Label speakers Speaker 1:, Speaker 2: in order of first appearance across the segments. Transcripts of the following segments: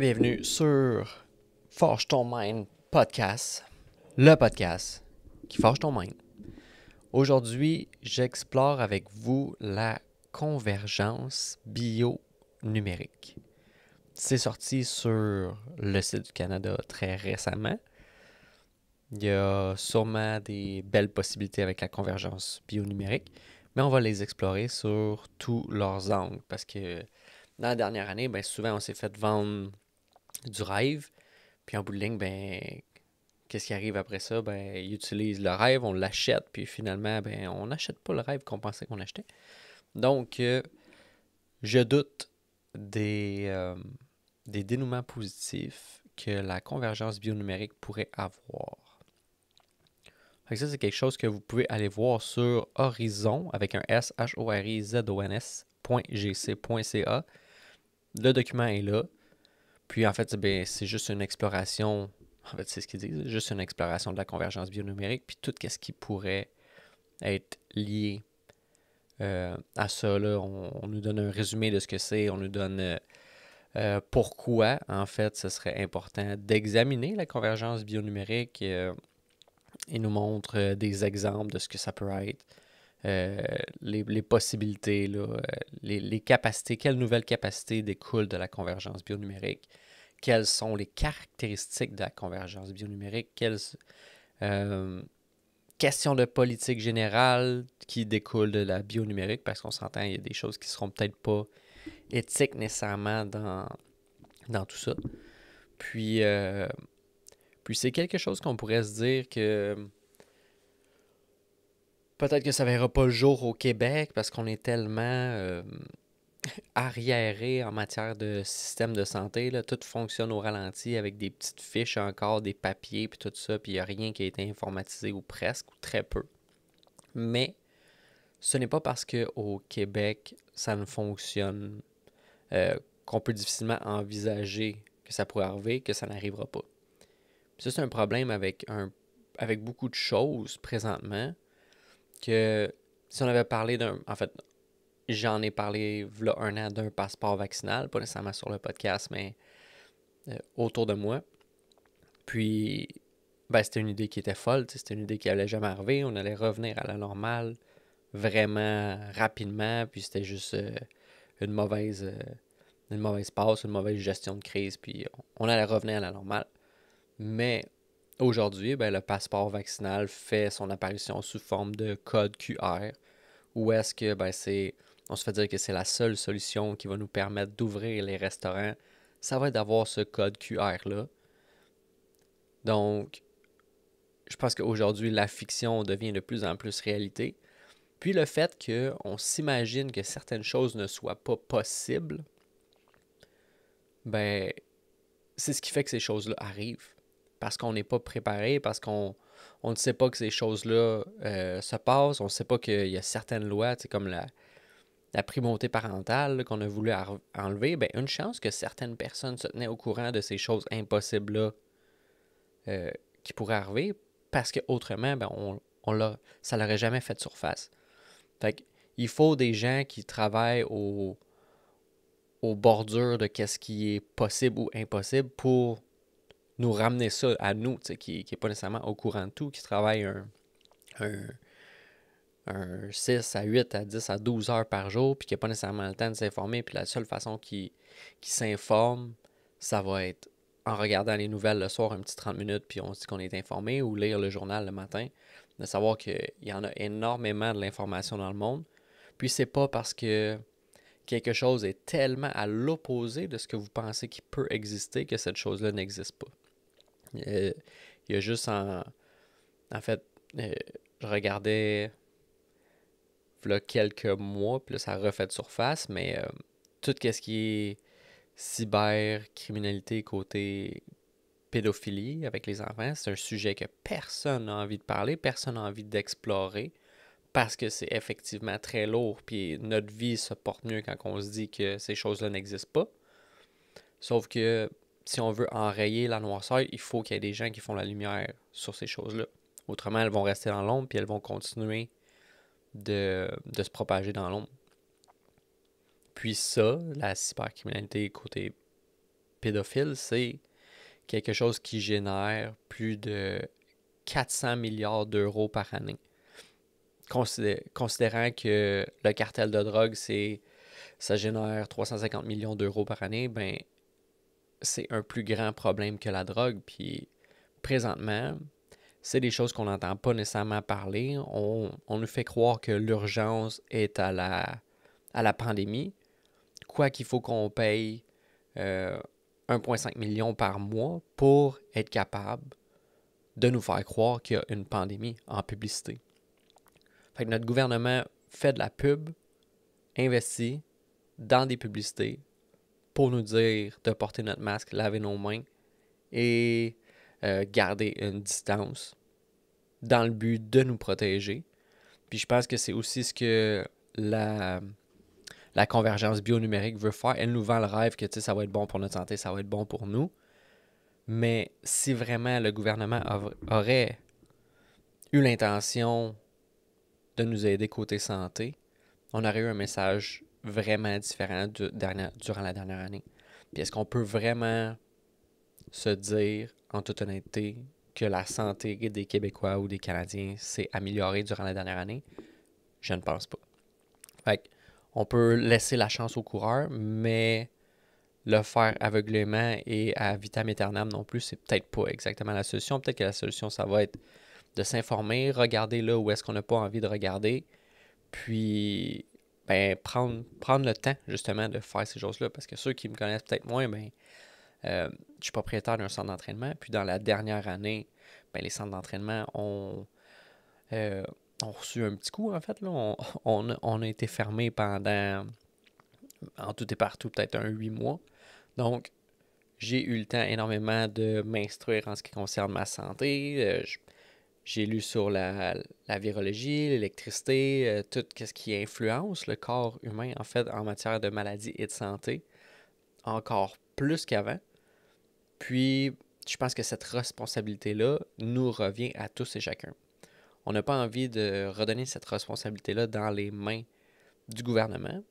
Speaker 1: Bienvenue sur Forge ton mind podcast, le podcast qui forge ton mind. Aujourd'hui, j'explore avec vous la convergence bio-numérique. C'est sorti sur le site du Canada très récemment. Il y a sûrement des belles possibilités avec la convergence bio-numérique, mais on va les explorer sur tous leurs angles parce que dans la dernière année, ben, souvent on s'est fait vendre du rêve. Puis en bout de ligne, ben, qu'est-ce qui arrive après ça? Ben, ils utilisent le rêve, on l'achète, puis finalement, ben, on n'achète pas le rêve qu'on pensait qu'on achetait. Donc, euh, je doute des, euh, des dénouements positifs que la convergence bionumérique pourrait avoir. Ça, c'est quelque chose que vous pouvez aller voir sur Horizon avec un S, H-O-R-I-Z-O-N-S.gc.ca. Le document est là. Puis en fait, ben, c'est juste une exploration, en fait, c'est ce qu'ils disent, juste une exploration de la convergence bionumérique, puis tout ce qui pourrait être lié euh, à ça. on, nous donne un résumé de ce que c'est, on nous donne euh, euh, pourquoi, en fait, ce serait important d'examiner la convergence bionumérique. et nous montre des exemples de ce que ça peut être. Euh, les, possibilités, euh, les, capacités, quelles nouvelles capacités découlent de la convergence bionumérique, quelles sont les caractéristiques de la convergence bionumérique, quelles euh, questions de politique générale qui découlent de la bionumérique, parce qu'on s'entend, il y a des choses qui ne seront peut-être pas éthiques nécessairement dans, tout ça. Puis, puis c'est quelque chose qu'on pourrait se dire que Peut-être que ça verra pas le jour au Québec parce qu'on est tellement euh, arriéré en matière de système de santé. Là. Tout fonctionne au ralenti avec des petites fiches encore, des papiers, puis tout ça. Puis il n'y a rien qui a été informatisé ou presque, ou très peu. Mais ce n'est pas parce qu'au Québec, ça ne fonctionne euh, qu'on peut difficilement envisager que ça pourrait arriver, que ça n'arrivera pas. ça, c'est un problème avec, un, avec beaucoup de choses présentement que si on avait parlé d'un. En fait, j'en ai parlé un an d'un passeport vaccinal, pas nécessairement sur le podcast, mais euh, autour de moi. Puis, ben, c'était une idée qui était folle, c'était une idée qui n'allait jamais arriver. On allait revenir à la normale vraiment rapidement, puis c'était juste euh, une mauvaise. Euh, une mauvaise passe, une mauvaise gestion de crise, puis on allait revenir à la normale. Mais Aujourd'hui, ben, le passeport vaccinal fait son apparition sous forme de code QR, Ou est-ce que ben, c'est, on se fait dire que c'est la seule solution qui va nous permettre d'ouvrir les restaurants, ça va être d'avoir ce code QR-là. Donc, je pense qu'aujourd'hui, la fiction devient de plus en plus réalité. Puis le fait qu'on s'imagine que certaines choses ne soient pas possibles, ben, c'est ce qui fait que ces choses-là arrivent parce qu'on n'est pas préparé, parce qu'on ne sait pas que ces choses-là euh, se passent, on ne sait pas qu'il y a certaines lois, comme la, la primauté parentale qu'on a voulu enlever, ben, une chance que certaines personnes se tenaient au courant de ces choses impossibles-là euh, qui pourraient arriver, parce qu'autrement, ben, on, on ça l'aurait jamais fait de surface. Fait il faut des gens qui travaillent au, aux bordures de qu'est-ce qui est possible ou impossible pour nous ramener ça à nous, qui n'est pas nécessairement au courant de tout, qui travaille un, 6 à 8 à 10 à 12 heures par jour, puis qui n'a pas nécessairement le temps de s'informer, puis la seule façon qu'il s'informe, ça va être en regardant les nouvelles le soir un petit 30 minutes, puis on se dit qu'on est informé, ou lire le journal le matin, de savoir qu'il y en a énormément de l'information dans le monde. Puis c'est pas parce que quelque chose est tellement à l'opposé de ce que vous pensez qui peut exister que cette chose-là n'existe pas. Euh, il y a juste en. En fait, euh, je regardais. Là, quelques mois, puis là, ça refait de surface, mais euh, tout ce qui est cybercriminalité côté pédophilie avec les enfants, c'est un sujet que personne n'a envie de parler, personne n'a envie d'explorer parce que c'est effectivement très lourd, puis notre vie se porte mieux quand on se dit que ces choses-là n'existent pas. Sauf que si on veut enrayer la noirceur, il faut qu'il y ait des gens qui font la lumière sur ces choses-là. Autrement, elles vont rester dans l'ombre, puis elles vont continuer de, se propager dans l'ombre. Puis ça, la cybercriminalité côté pédophile, c'est quelque chose qui génère plus de 400 milliards d'euros par année. Considérant que le cartel de drogue, c'est ça génère 350 millions d'euros par année, ben c'est un plus grand problème que la drogue. Puis présentement, c'est des choses qu'on n'entend pas nécessairement parler. On, nous fait croire que l'urgence est à la, pandémie. Quoi qu'il faut qu'on paye 1,5 euh, million par mois pour être capable de nous faire croire qu'il y a une pandémie en publicité. Fait que notre gouvernement fait de la pub, investit dans des publicités pour nous dire de porter notre masque, laver nos mains et euh, garder une distance dans le but de nous protéger. Puis je pense que c'est aussi ce que la, la convergence bionumérique veut faire. Elle nous vend le rêve que ça va être bon pour notre santé, ça va être bon pour nous. Mais si vraiment le gouvernement aurait eu l'intention de nous aider côté santé, on aurait eu un message vraiment différent durant la dernière année? Puis est-ce qu'on peut vraiment se dire, en toute honnêteté, que la santé des Québécois ou des Canadiens s'est améliorée durant la dernière année? Je ne pense pas. Fait on peut laisser la chance aux coureurs, mais le faire aveuglément et à vitam aeternam non plus, c'est peut-être pas exactement la solution. Peut-être que la solution, ça va être de s'informer, regarder là où est-ce qu'on n'a pas envie de regarder, puis ben, prendre, prendre le temps justement de faire ces choses-là. Parce que ceux qui me connaissent peut-être moins, ben, euh, je suis propriétaire d'un centre d'entraînement. Puis dans la dernière année, ben, les centres d'entraînement ont, euh, ont, reçu un petit coup, en fait. On, a été fermé pendant, en tout et partout, peut-être un huit mois. Donc, j'ai eu le temps énormément de m'instruire en ce qui concerne ma santé. Euh, j'ai lu sur la, virologie, l'électricité, euh, tout ce qui influence le corps humain, en fait, en matière de maladie et de santé, encore plus qu'avant. Puis, je pense que cette responsabilité-là nous revient à tous et chacun. On n'a pas envie de redonner cette responsabilité-là dans les mains du gouvernement,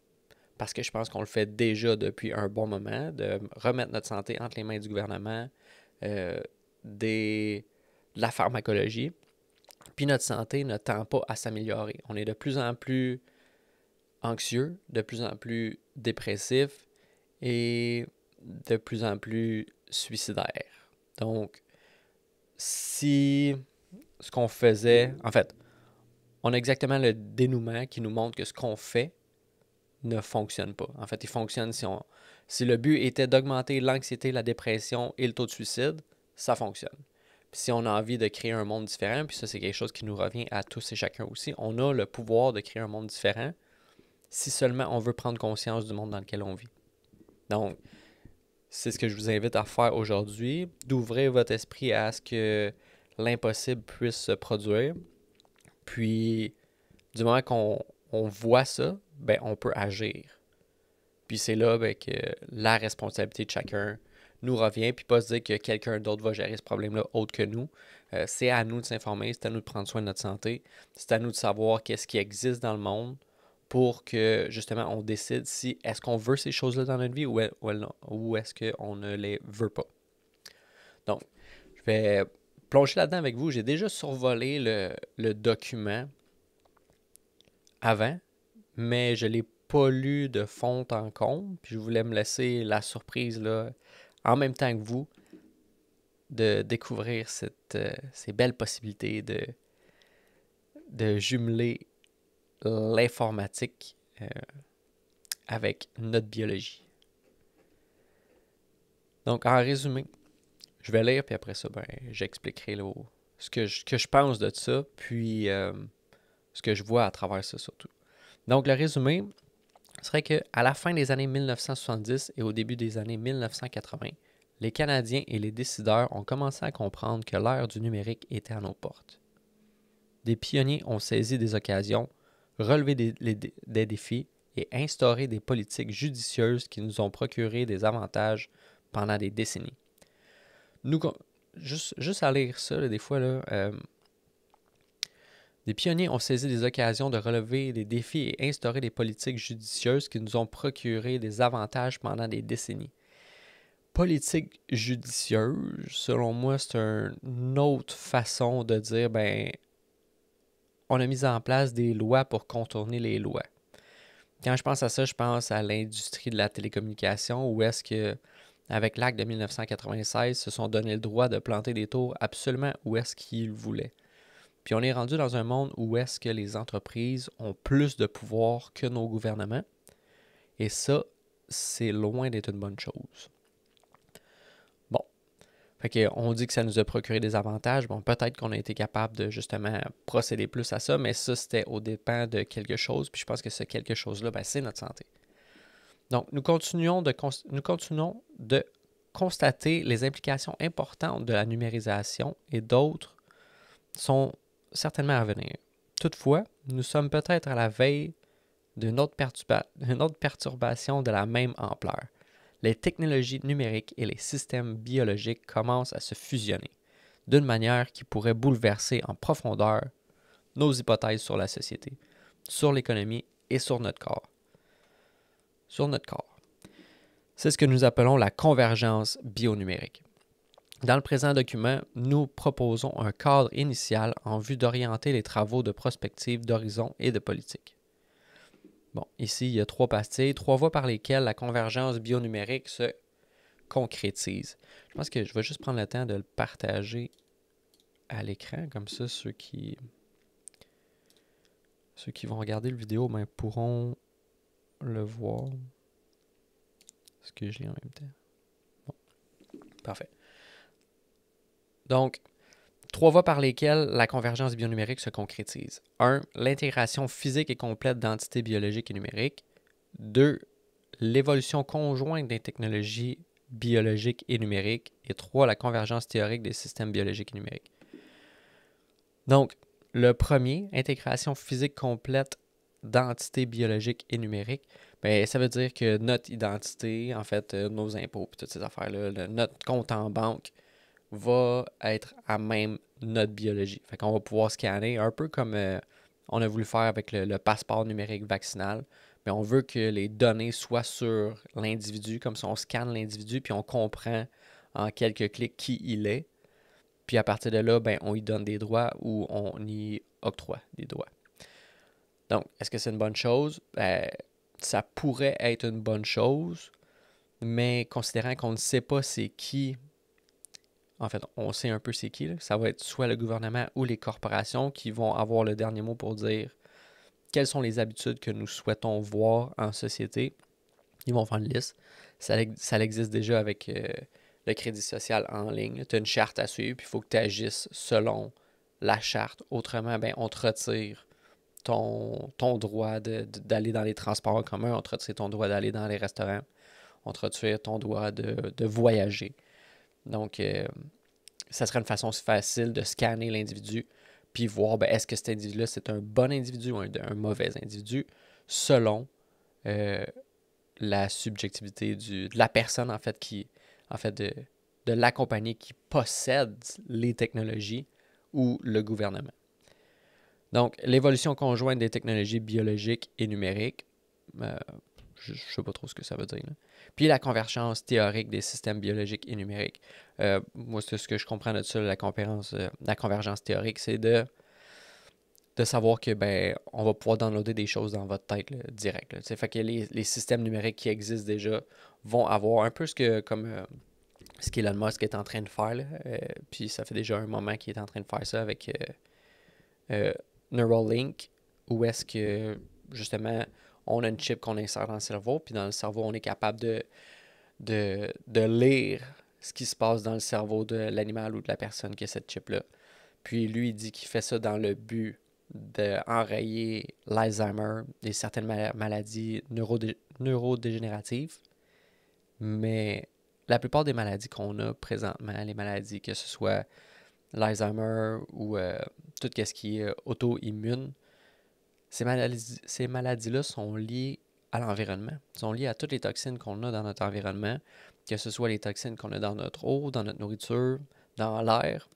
Speaker 1: parce que je pense qu'on le fait déjà depuis un bon moment, de remettre notre santé entre les mains du gouvernement, euh, des, de la pharmacologie, puis notre santé ne tend pas à s'améliorer. On est de plus en plus anxieux, de plus en plus dépressif et de plus en plus suicidaire. Donc, si ce qu'on faisait, en fait, on a exactement le dénouement qui nous montre que ce qu'on fait ne fonctionne pas. En fait, il fonctionne si, on, si le but était d'augmenter l'anxiété, la dépression et le taux de suicide, ça fonctionne si on a envie de créer un monde différent, puis ça, c'est quelque chose qui nous revient à tous et chacun aussi, on a le pouvoir de créer un monde différent si seulement on veut prendre conscience du monde dans lequel on vit. Donc, c'est ce que je vous invite à faire aujourd'hui, d'ouvrir votre esprit à ce que l'impossible puisse se produire. Puis, du moment qu'on voit ça, ben, on peut agir. Puis c'est là ben, que la responsabilité de chacun nous revient, puis pas se dire que quelqu'un d'autre va gérer ce problème-là autre que nous. Euh, c'est à nous de s'informer, c'est à nous de prendre soin de notre santé, c'est à nous de savoir qu'est-ce qui existe dans le monde pour que justement on décide si est-ce qu'on veut ces choses-là dans notre vie ou, est-ce qu'on ne les veut pas. Donc, je vais plonger là-dedans avec vous. J'ai déjà survolé le, document avant, mais je ne l'ai pas lu de fond en comble. Puis je voulais me laisser la surprise là, en même temps que vous, de découvrir cette, euh, ces belles possibilités de, de jumeler l'informatique euh, avec notre biologie. Donc, en résumé, je vais lire, puis après ça, ben, j'expliquerai ce que je, que je, pense de ça, puis euh, ce que je vois à travers ça surtout. Donc, le résumé, c'est vrai qu'à la fin des années 1970 et au début des années 1980, les Canadiens et les décideurs ont commencé à comprendre que l'ère du numérique était à nos portes. Des pionniers ont saisi des occasions, relevé des, défis et instauré des politiques judicieuses qui nous ont procuré des avantages pendant des décennies. Nous, juste, juste à lire ça, des fois, là, euh, des pionniers ont saisi des occasions de relever des défis et instaurer des politiques judicieuses qui nous ont procuré des avantages pendant des décennies. Politique judicieuse, selon moi, c'est une autre façon de dire ben on a mis en place des lois pour contourner les lois. Quand je pense à ça, je pense à l'industrie de la télécommunication où est-ce que avec l'acte de 1996, se sont donné le droit de planter des tours absolument où est-ce qu'ils voulaient. Puis on est rendu dans un monde où est-ce que les entreprises ont plus de pouvoir que nos gouvernements. Et ça, c'est loin d'être une bonne chose. Bon. Fait on dit que ça nous a procuré des avantages. Bon, peut-être qu'on a été capable de justement procéder plus à ça, mais ça, c'était au dépens de quelque chose. Puis je pense que ce quelque chose-là, ben, c'est notre santé. Donc, nous continuons, de nous continuons de constater les implications importantes de la numérisation et d'autres sont certainement à venir. Toutefois, nous sommes peut-être à la veille d'une autre, autre, perturbation de la même ampleur. Les technologies numériques et les systèmes biologiques commencent à se fusionner d'une manière qui pourrait bouleverser en profondeur nos hypothèses sur la société, sur l'économie et sur notre corps. Sur notre corps. C'est ce que nous appelons la convergence bionumérique. Dans le présent document, nous proposons un cadre initial en vue d'orienter les travaux de prospective, d'horizon et de politique. Bon, ici, il y a trois pastilles, trois voies par lesquelles la convergence bionumérique se concrétise. Je pense que je vais juste prendre le temps de le partager à l'écran, comme ça, ceux qui, ceux qui vont regarder la vidéo ben, pourront le voir. Est-ce que je lis en même temps? Bon. Parfait. Donc, trois voies par lesquelles la convergence bionumérique se concrétise. 1. L'intégration physique et complète d'entités biologiques et numériques. 2. L'évolution conjointe des technologies biologiques et numériques. Et trois, La convergence théorique des systèmes biologiques et numériques. Donc, le premier, intégration physique complète d'entités biologiques et numériques, ben, ça veut dire que notre identité, en fait, euh, nos impôts, et toutes ces affaires-là, notre compte en banque, va être à même notre biologie. Fait qu'on va pouvoir scanner un peu comme euh, on a voulu faire avec le, passeport numérique vaccinal. Mais on veut que les données soient sur l'individu, comme si on scanne l'individu, puis on comprend en quelques clics qui il est. Puis à partir de là, ben, on y donne des droits ou on y octroie des droits. Donc, est-ce que c'est une bonne chose? Ben, ça pourrait être une bonne chose, mais considérant qu'on ne sait pas c'est qui en fait, on sait un peu c'est qui. Ça va être soit le gouvernement ou les corporations qui vont avoir le dernier mot pour dire quelles sont les habitudes que nous souhaitons voir en société. Ils vont faire une liste. Ça, existe déjà avec euh, le crédit social en ligne. Tu as une charte à suivre, puis il faut que tu agisses selon la charte. Autrement, ben, on te retire ton, ton droit d'aller dans les transports en commun, on te retire ton droit d'aller dans les restaurants, on te retire ton droit de voyager. Donc, euh, ça serait une façon facile de scanner l'individu, puis voir ben, est-ce que cet individu-là, c'est un bon individu ou un, mauvais individu, selon euh, la subjectivité du, de la personne, en fait, qui, en fait, de, de la compagnie qui possède les technologies ou le gouvernement. Donc, l'évolution conjointe des technologies biologiques et numériques, euh, je ne sais pas trop ce que ça veut dire. Puis la convergence théorique des systèmes biologiques et numériques. Euh, moi, c'est ce que je comprends de ça, la, euh, la convergence théorique, c'est de, de savoir que ben on va pouvoir downloader des choses dans votre tête direct. Ça Fait que les, systèmes numériques qui existent déjà vont avoir un peu ce que comme euh, ce qu'Elon Musk est en train de faire. puis ça fait déjà un moment qu'il est en train de faire ça avec Neuralink, où est-ce que justement on a une chip qu'on insère dans le cerveau, puis dans le cerveau, on est capable de, de, lire ce qui se passe dans le cerveau de l'animal ou de la personne qui a cette chip-là. Puis lui, il dit qu'il fait ça dans le but d'enrayer l'Alzheimer et certaines maladies neurodégénératives. Mais la plupart des maladies qu'on a présentement, les maladies que ce soit l'Alzheimer ou euh, tout ce qui est euh, auto-immune, ces maladies-là sont liées à l'environnement, sont liées à toutes les toxines qu'on a dans notre environnement, que ce soit les toxines qu'on a dans notre eau, dans notre nourriture, dans l'air,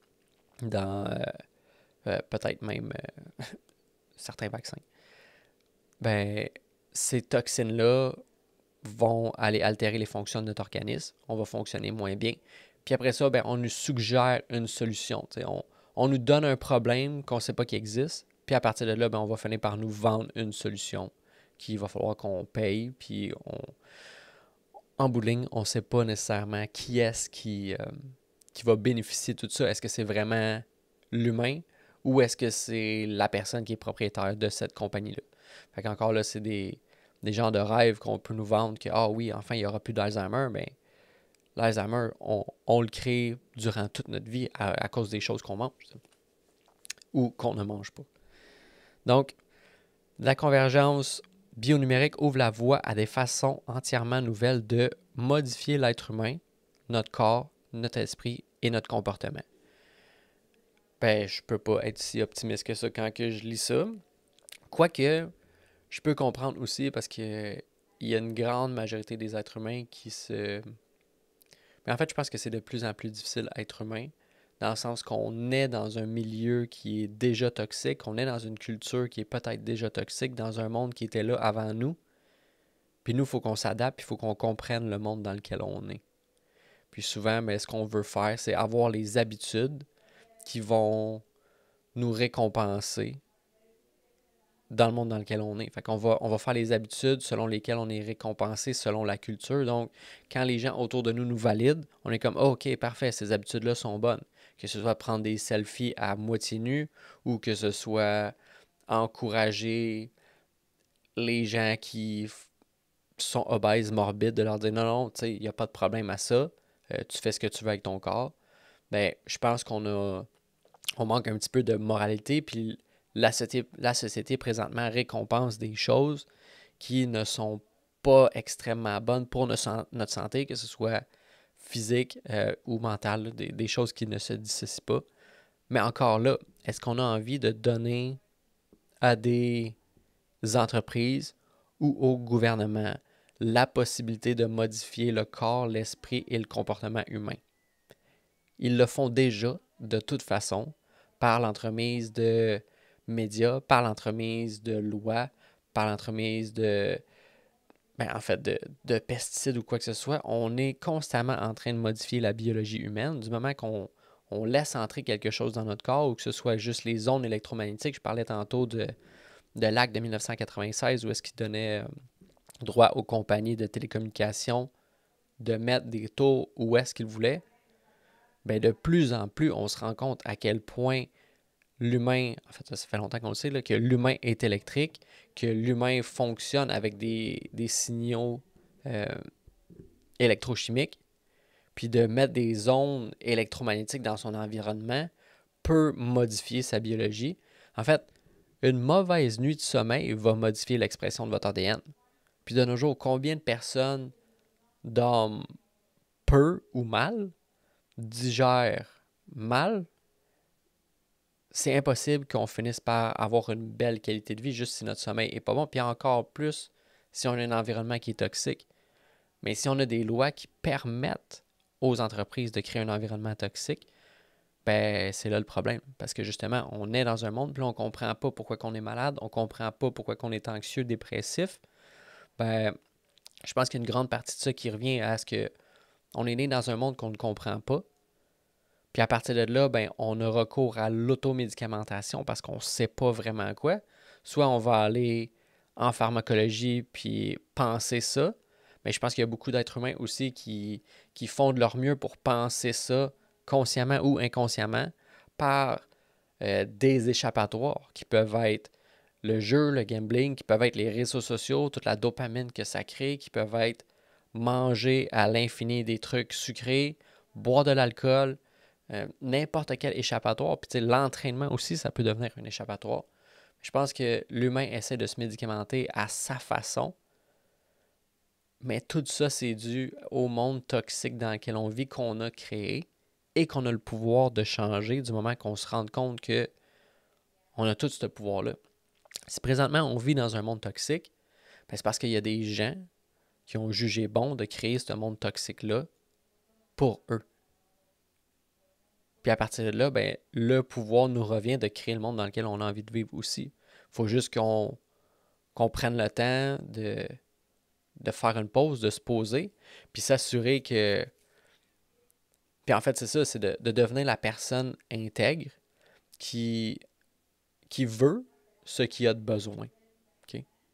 Speaker 1: dans euh, euh, peut-être même euh, certains vaccins. Ben, ces toxines-là vont aller altérer les fonctions de notre organisme, on va fonctionner moins bien. Puis après ça, ben, on nous suggère une solution. On, on, nous donne un problème qu'on ne sait pas qu'il existe, puis à partir de là, ben, on va finir par nous vendre une solution qu'il va falloir qu'on paye. Puis en bout on ne sait pas nécessairement qui est-ce euh, qui, va bénéficier de tout ça. Est-ce que c'est vraiment l'humain ou est-ce que c'est la personne qui est propriétaire de cette compagnie-là? Fait qu'encore là, c'est des, des genres de rêves qu'on peut nous vendre que, ah oui, enfin, il n'y aura plus d'Alzheimer, mais l'Alzheimer, on, le crée durant toute notre vie à, à cause des choses qu'on mange ou qu'on ne mange pas. Donc, la convergence bionumérique ouvre la voie à des façons entièrement nouvelles de modifier l'être humain, notre corps, notre esprit et notre comportement. Ben, je peux pas être si optimiste que ça quand que je lis ça. Quoique, je peux comprendre aussi parce qu'il y a une grande majorité des êtres humains qui se. Mais ben, en fait, je pense que c'est de plus en plus difficile à être humain dans le sens qu'on est dans un milieu qui est déjà toxique, on est dans une culture qui est peut-être déjà toxique, dans un monde qui était là avant nous. Puis nous, il faut qu'on s'adapte, il faut qu'on comprenne le monde dans lequel on est. Puis souvent, mais ben, ce qu'on veut faire, c'est avoir les habitudes qui vont nous récompenser dans le monde dans lequel on est. Fait qu'on va, on va faire les habitudes selon lesquelles on est récompensé, selon la culture. Donc, quand les gens autour de nous nous valident, on est comme ah, OK, parfait, ces habitudes-là sont bonnes que ce soit prendre des selfies à moitié nu ou que ce soit encourager les gens qui sont obèses, morbides, de leur dire non, non, tu sais, il n'y a pas de problème à ça, euh, tu fais ce que tu veux avec ton corps, ben, je pense qu'on a on manque un petit peu de moralité, puis la la société présentement récompense des choses qui ne sont pas extrêmement bonnes pour notre santé, que ce soit physique euh, ou mentale, des, des, choses qui ne se dissocient pas. Mais encore là, est-ce qu'on a envie de donner à des entreprises ou au gouvernement la possibilité de modifier le corps, l'esprit et le comportement humain? Ils le font déjà de toute façon par l'entremise de médias, par l'entremise de lois, par l'entremise de ben, en fait, de, pesticides ou quoi que ce soit, on est constamment en train de modifier la biologie humaine. Du moment qu'on laisse entrer quelque chose dans notre corps, ou que ce soit juste les ondes électromagnétiques, je parlais tantôt de, de l'acte de 1996, où est-ce qu'il donnait euh, droit aux compagnies de télécommunications de mettre des taux où est-ce qu'ils voulaient. ben de plus en plus, on se rend compte à quel point l'humain, en fait, ça, fait longtemps qu'on le sait, que l'humain est électrique, que l'humain fonctionne avec des, signaux euh, électrochimiques, puis de mettre des ondes électromagnétiques dans son environnement peut modifier sa biologie. En fait, une mauvaise nuit de sommeil va modifier l'expression de votre ADN. Puis de nos jours, combien de personnes dorment peu ou mal, digèrent mal c'est impossible qu'on finisse par avoir une belle qualité de vie juste si notre sommeil n'est pas bon, puis encore plus si on a un environnement qui est toxique. Mais si on a des lois qui permettent aux entreprises de créer un environnement toxique, ben, c'est là le problème. Parce que justement, on est dans un monde, puis on ne comprend pas pourquoi on est malade, on ne comprend pas pourquoi on est anxieux, dépressif. Ben, je pense qu'une grande partie de ça qui revient à ce que on est né dans un monde qu'on ne comprend pas, puis à partir de là, ben, on a recours à l'automédicamentation parce qu'on ne sait pas vraiment quoi. Soit on va aller en pharmacologie puis penser ça, mais je pense qu'il y a beaucoup d'êtres humains aussi qui, qui font de leur mieux pour penser ça consciemment ou inconsciemment par euh, des échappatoires qui peuvent être le jeu, le gambling, qui peuvent être les réseaux sociaux, toute la dopamine que ça crée, qui peuvent être manger à l'infini des trucs sucrés, boire de l'alcool, euh, n'importe quel échappatoire. Puis l'entraînement aussi, ça peut devenir un échappatoire. Je pense que l'humain essaie de se médicamenter à sa façon. Mais tout ça, c'est dû au monde toxique dans lequel on vit, qu'on a créé et qu'on a le pouvoir de changer du moment qu'on se rende compte que on a tout ce pouvoir-là. Si présentement on vit dans un monde toxique, ben, c'est parce qu'il y a des gens qui ont jugé bon de créer ce monde toxique-là pour eux. Puis à partir de là, ben, le pouvoir nous revient de créer le monde dans lequel on a envie de vivre aussi. Il faut juste qu'on prenne le temps de, de faire une pause, de se poser, puis s'assurer que... Puis en fait, c'est ça, c'est de, devenir la personne intègre qui, qui veut ce qu'il a de besoin.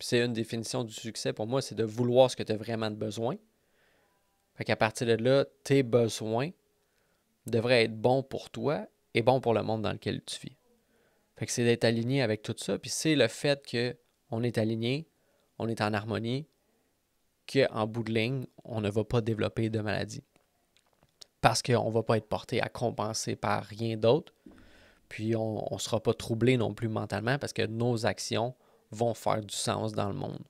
Speaker 1: C'est une définition du succès pour moi, c'est de vouloir ce que tu as vraiment de besoin. Fait qu'à partir de là, tes besoins devrait être bon pour toi et bon pour le monde dans lequel tu vis. Fait que c'est d'être aligné avec tout ça, puis c'est le fait qu'on on est aligné, on est en harmonie, qu'en bout de ligne, on ne va pas développer de maladie. Parce qu'on ne va pas être porté à compenser par rien d'autre, puis on ne sera pas troublé non plus mentalement parce que nos actions vont faire du sens dans le monde.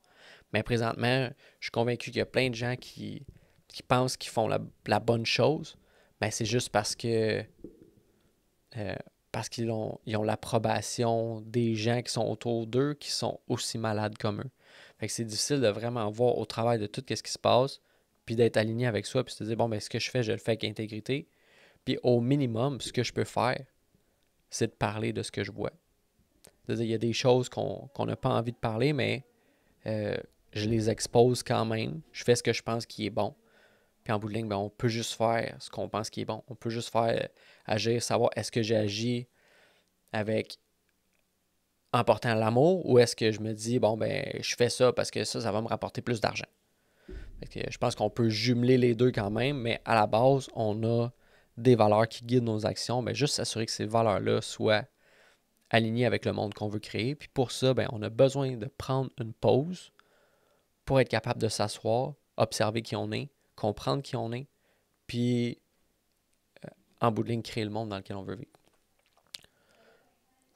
Speaker 1: Mais présentement, je suis convaincu qu'il y a plein de gens qui, pensent qu'ils font la, la bonne chose, ben, c'est juste parce que euh, parce qu'ils ont, ont l'approbation des gens qui sont autour d'eux qui sont aussi malades comme eux. Fait que c'est difficile de vraiment voir au travail de tout ce qui se passe, puis d'être aligné avec soi, puis de se dire, bon, ben, ce que je fais, je le fais avec intégrité. Puis au minimum, ce que je peux faire, c'est de parler de ce que je vois. C'est-à-dire, il y a des choses qu'on n'a pas envie de parler, mais euh, je les expose quand même. Je fais ce que je pense qui est bon. Puis en bout de ligne, ben, on peut juste faire ce qu'on pense qui est bon. On peut juste faire euh, agir, savoir est-ce que j'agis avec en portant l'amour ou est-ce que je me dis bon ben je fais ça parce que ça ça va me rapporter plus d'argent. Euh, je pense qu'on peut jumeler les deux quand même, mais à la base, on a des valeurs qui guident nos actions, mais juste s'assurer que ces valeurs-là soient alignées avec le monde qu'on veut créer. Puis pour ça, ben, on a besoin de prendre une pause pour être capable de s'asseoir, observer qui on est, comprendre qui on est, puis euh, en bout de ligne, créer le monde dans lequel on veut vivre.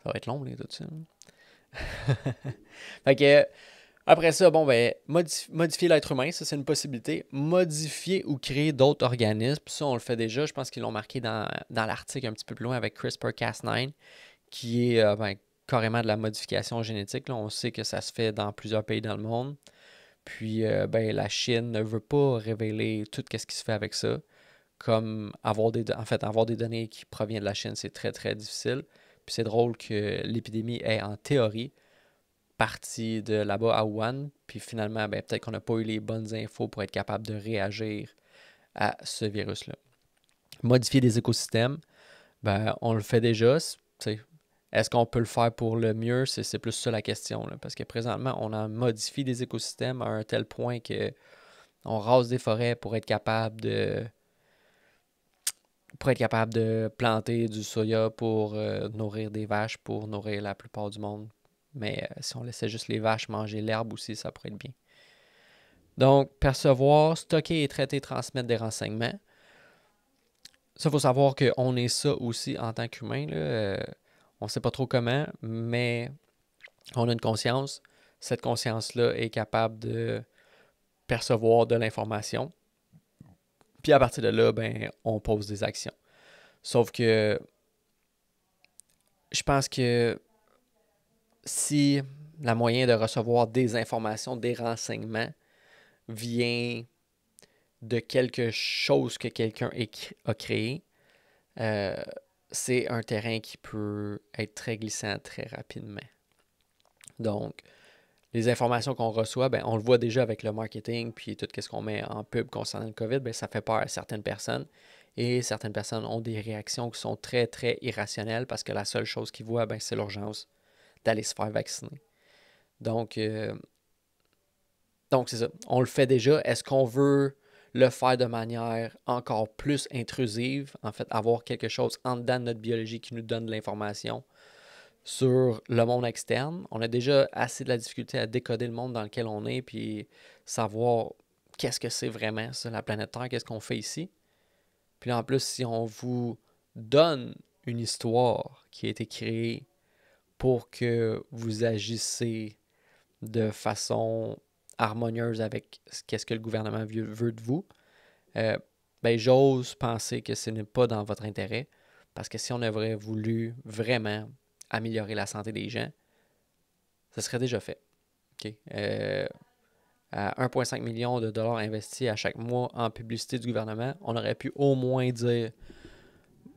Speaker 1: Ça va être long, là, tout ça. Hein? après ça, bon, ben, modifier l'être humain, ça, c'est une possibilité. Modifier ou créer d'autres organismes, ça, on le fait déjà. Je pense qu'ils l'ont marqué dans, l'article un petit peu plus loin avec CRISPR-Cas9, qui est euh, ben, carrément de la modification génétique. On sait que ça se fait dans plusieurs pays dans le monde. Puis euh, ben, la Chine ne veut pas révéler tout ce qui se fait avec ça. Comme avoir des, en fait, avoir des données qui proviennent de la Chine, c'est très, très difficile. Puis c'est drôle que l'épidémie est en théorie partie de là-bas à Wuhan. Puis finalement, ben, peut-être qu'on n'a pas eu les bonnes infos pour être capable de réagir à ce virus-là. Modifier des écosystèmes, ben, on le fait déjà. Est-ce qu'on peut le faire pour le mieux? C'est plus ça la question. parce que présentement, on en modifie des écosystèmes à un tel point que on rase des forêts pour être capable de pour être capable de planter du soya pour euh, nourrir des vaches, pour nourrir la plupart du monde. Mais euh, si on laissait juste les vaches manger l'herbe aussi, ça pourrait être bien. Donc, percevoir, stocker et traiter, transmettre des renseignements. Ça, il faut savoir qu'on est ça aussi en tant qu'humain. Euh, on ne sait pas trop comment, mais on a une conscience. Cette conscience-là est capable de percevoir de l'information. Puis à partir de là, ben, on pose des actions. Sauf que je pense que si la moyen de recevoir des informations, des renseignements vient de quelque chose que quelqu'un a créé, euh, c'est un terrain qui peut être très glissant très rapidement. Donc, les informations qu'on reçoit, ben, on le voit déjà avec le marketing, puis tout ce qu'on met en pub concernant le COVID, ben, ça fait peur à certaines personnes. Et certaines personnes ont des réactions qui sont très, très irrationnelles parce que la seule chose qu'ils voient, ben, c'est l'urgence d'aller se faire vacciner. Donc, euh, donc c'est ça. On le fait déjà. Est-ce qu'on veut le faire de manière encore plus intrusive, en fait, avoir quelque chose en dedans de notre biologie qui nous donne de l'information sur le monde externe. On a déjà assez de la difficulté à décoder le monde dans lequel on est, puis savoir qu'est-ce que c'est vraiment sur la planète Terre, qu'est-ce qu'on fait ici. Puis en plus, si on vous donne une histoire qui a été créée pour que vous agissez de façon harmonieuse avec ce, que le gouvernement veut de vous, euh, ben, j'ose penser que ce n'est pas dans votre intérêt. Parce que si on avait voulu vraiment améliorer la santé des gens, ce serait déjà fait. Euh, à 1,5 million de dollars investis à chaque mois en publicité du gouvernement, on aurait pu au moins dire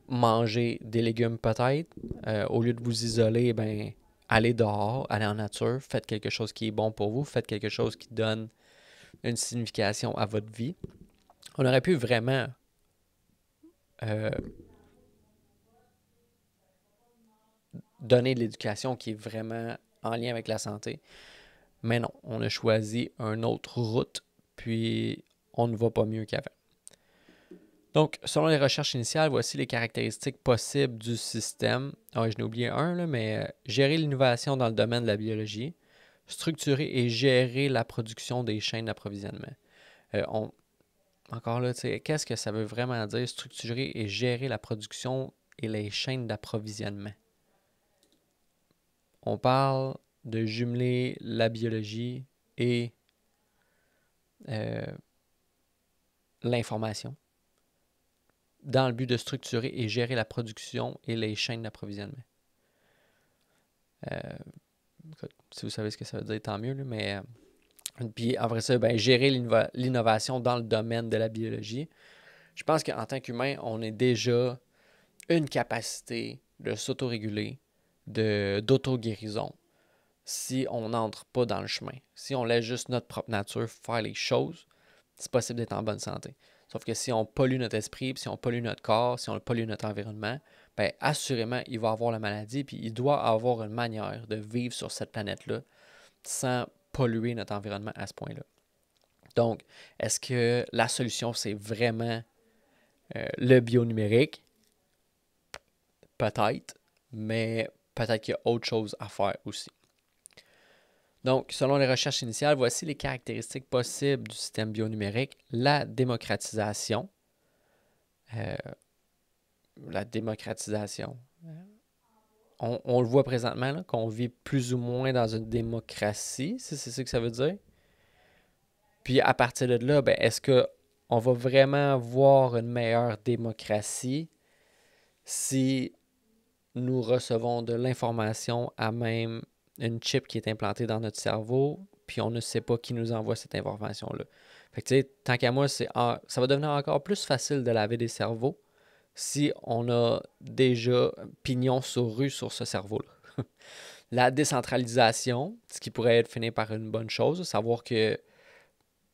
Speaker 1: manger des légumes peut-être. Euh, au lieu de vous isoler, ben, allez dehors, allez en nature, faites quelque chose qui est bon pour vous, faites quelque chose qui donne une signification à votre vie. On aurait pu vraiment euh, donner de l'éducation qui est vraiment en lien avec la santé. Mais non, on a choisi une autre route, puis on ne va pas mieux qu'avant. Donc, selon les recherches initiales, voici les caractéristiques possibles du système. Ah, je n'ai oublié un, mais euh, gérer l'innovation dans le domaine de la biologie, structurer et gérer la production des chaînes d'approvisionnement. Euh, on... Encore là, qu'est-ce que ça veut vraiment dire structurer et gérer la production et les chaînes d'approvisionnement? On parle de jumeler la biologie et euh, l'information dans le but de structurer et gérer la production et les chaînes d'approvisionnement. Euh, si vous savez ce que ça veut dire, tant mieux. mais euh, puis puis vrai ça, ben, gérer l'innovation dans le domaine de la biologie. Je pense qu'en tant qu'humain, on a déjà une capacité de s'autoréguler, d'auto-guérison, si on n'entre pas dans le chemin. Si on laisse juste notre propre nature faire les choses, c'est possible d'être en bonne santé. Sauf que si on pollue notre esprit, si on pollue notre corps, si on pollue notre environnement, ben assurément, il va avoir la maladie, puis il doit avoir une manière de vivre sur cette planète-là sans polluer notre environnement à ce point-là. Donc, est-ce que la solution, c'est vraiment euh, le bio Peut-être, mais peut-être qu'il y a autre chose à faire aussi. Donc, selon les recherches initiales, voici les caractéristiques possibles du système bionumérique. La démocratisation. Euh, la démocratisation. Euh, on, le voit présentement, qu'on vit plus ou moins dans une démocratie, si c'est ce que ça veut dire. Puis à partir de là, ben, est-ce qu'on va vraiment avoir une meilleure démocratie si nous recevons de l'information à même une chip qui est implantée dans notre cerveau, puis on ne sait pas qui nous envoie cette information-là. Fait que, tu sais, tant qu'à moi, c'est, ça va devenir encore plus facile de laver des cerveaux si on a déjà pignon sur rue sur ce cerveau-là. la décentralisation, ce qui pourrait être fini par une bonne chose, savoir que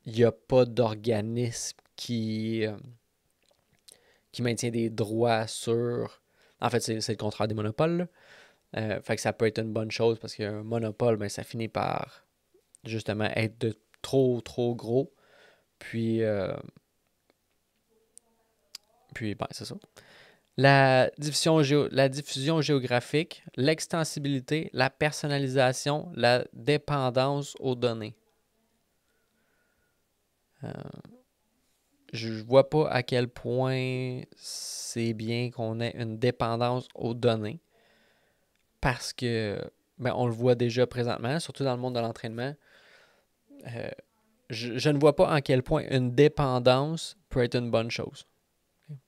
Speaker 1: il n'y a pas d'organisme qui, euh, qui maintient des droits sur. En fait, c'est le contrat des monopoles. Euh, fait que ça peut être une bonne chose parce un monopole, ben, ça finit par justement être de trop, trop gros. Puis, euh, puis ben, c'est ça. La diffusion, la diffusion géographique, l'extensibilité, la personnalisation, la dépendance aux données. Euh, je vois pas à quel point c'est bien qu'on ait une dépendance aux données parce que ben, on le voit déjà présentement, surtout dans le monde de l'entraînement. Euh, je, ne vois pas en quel point une dépendance peut être une bonne chose.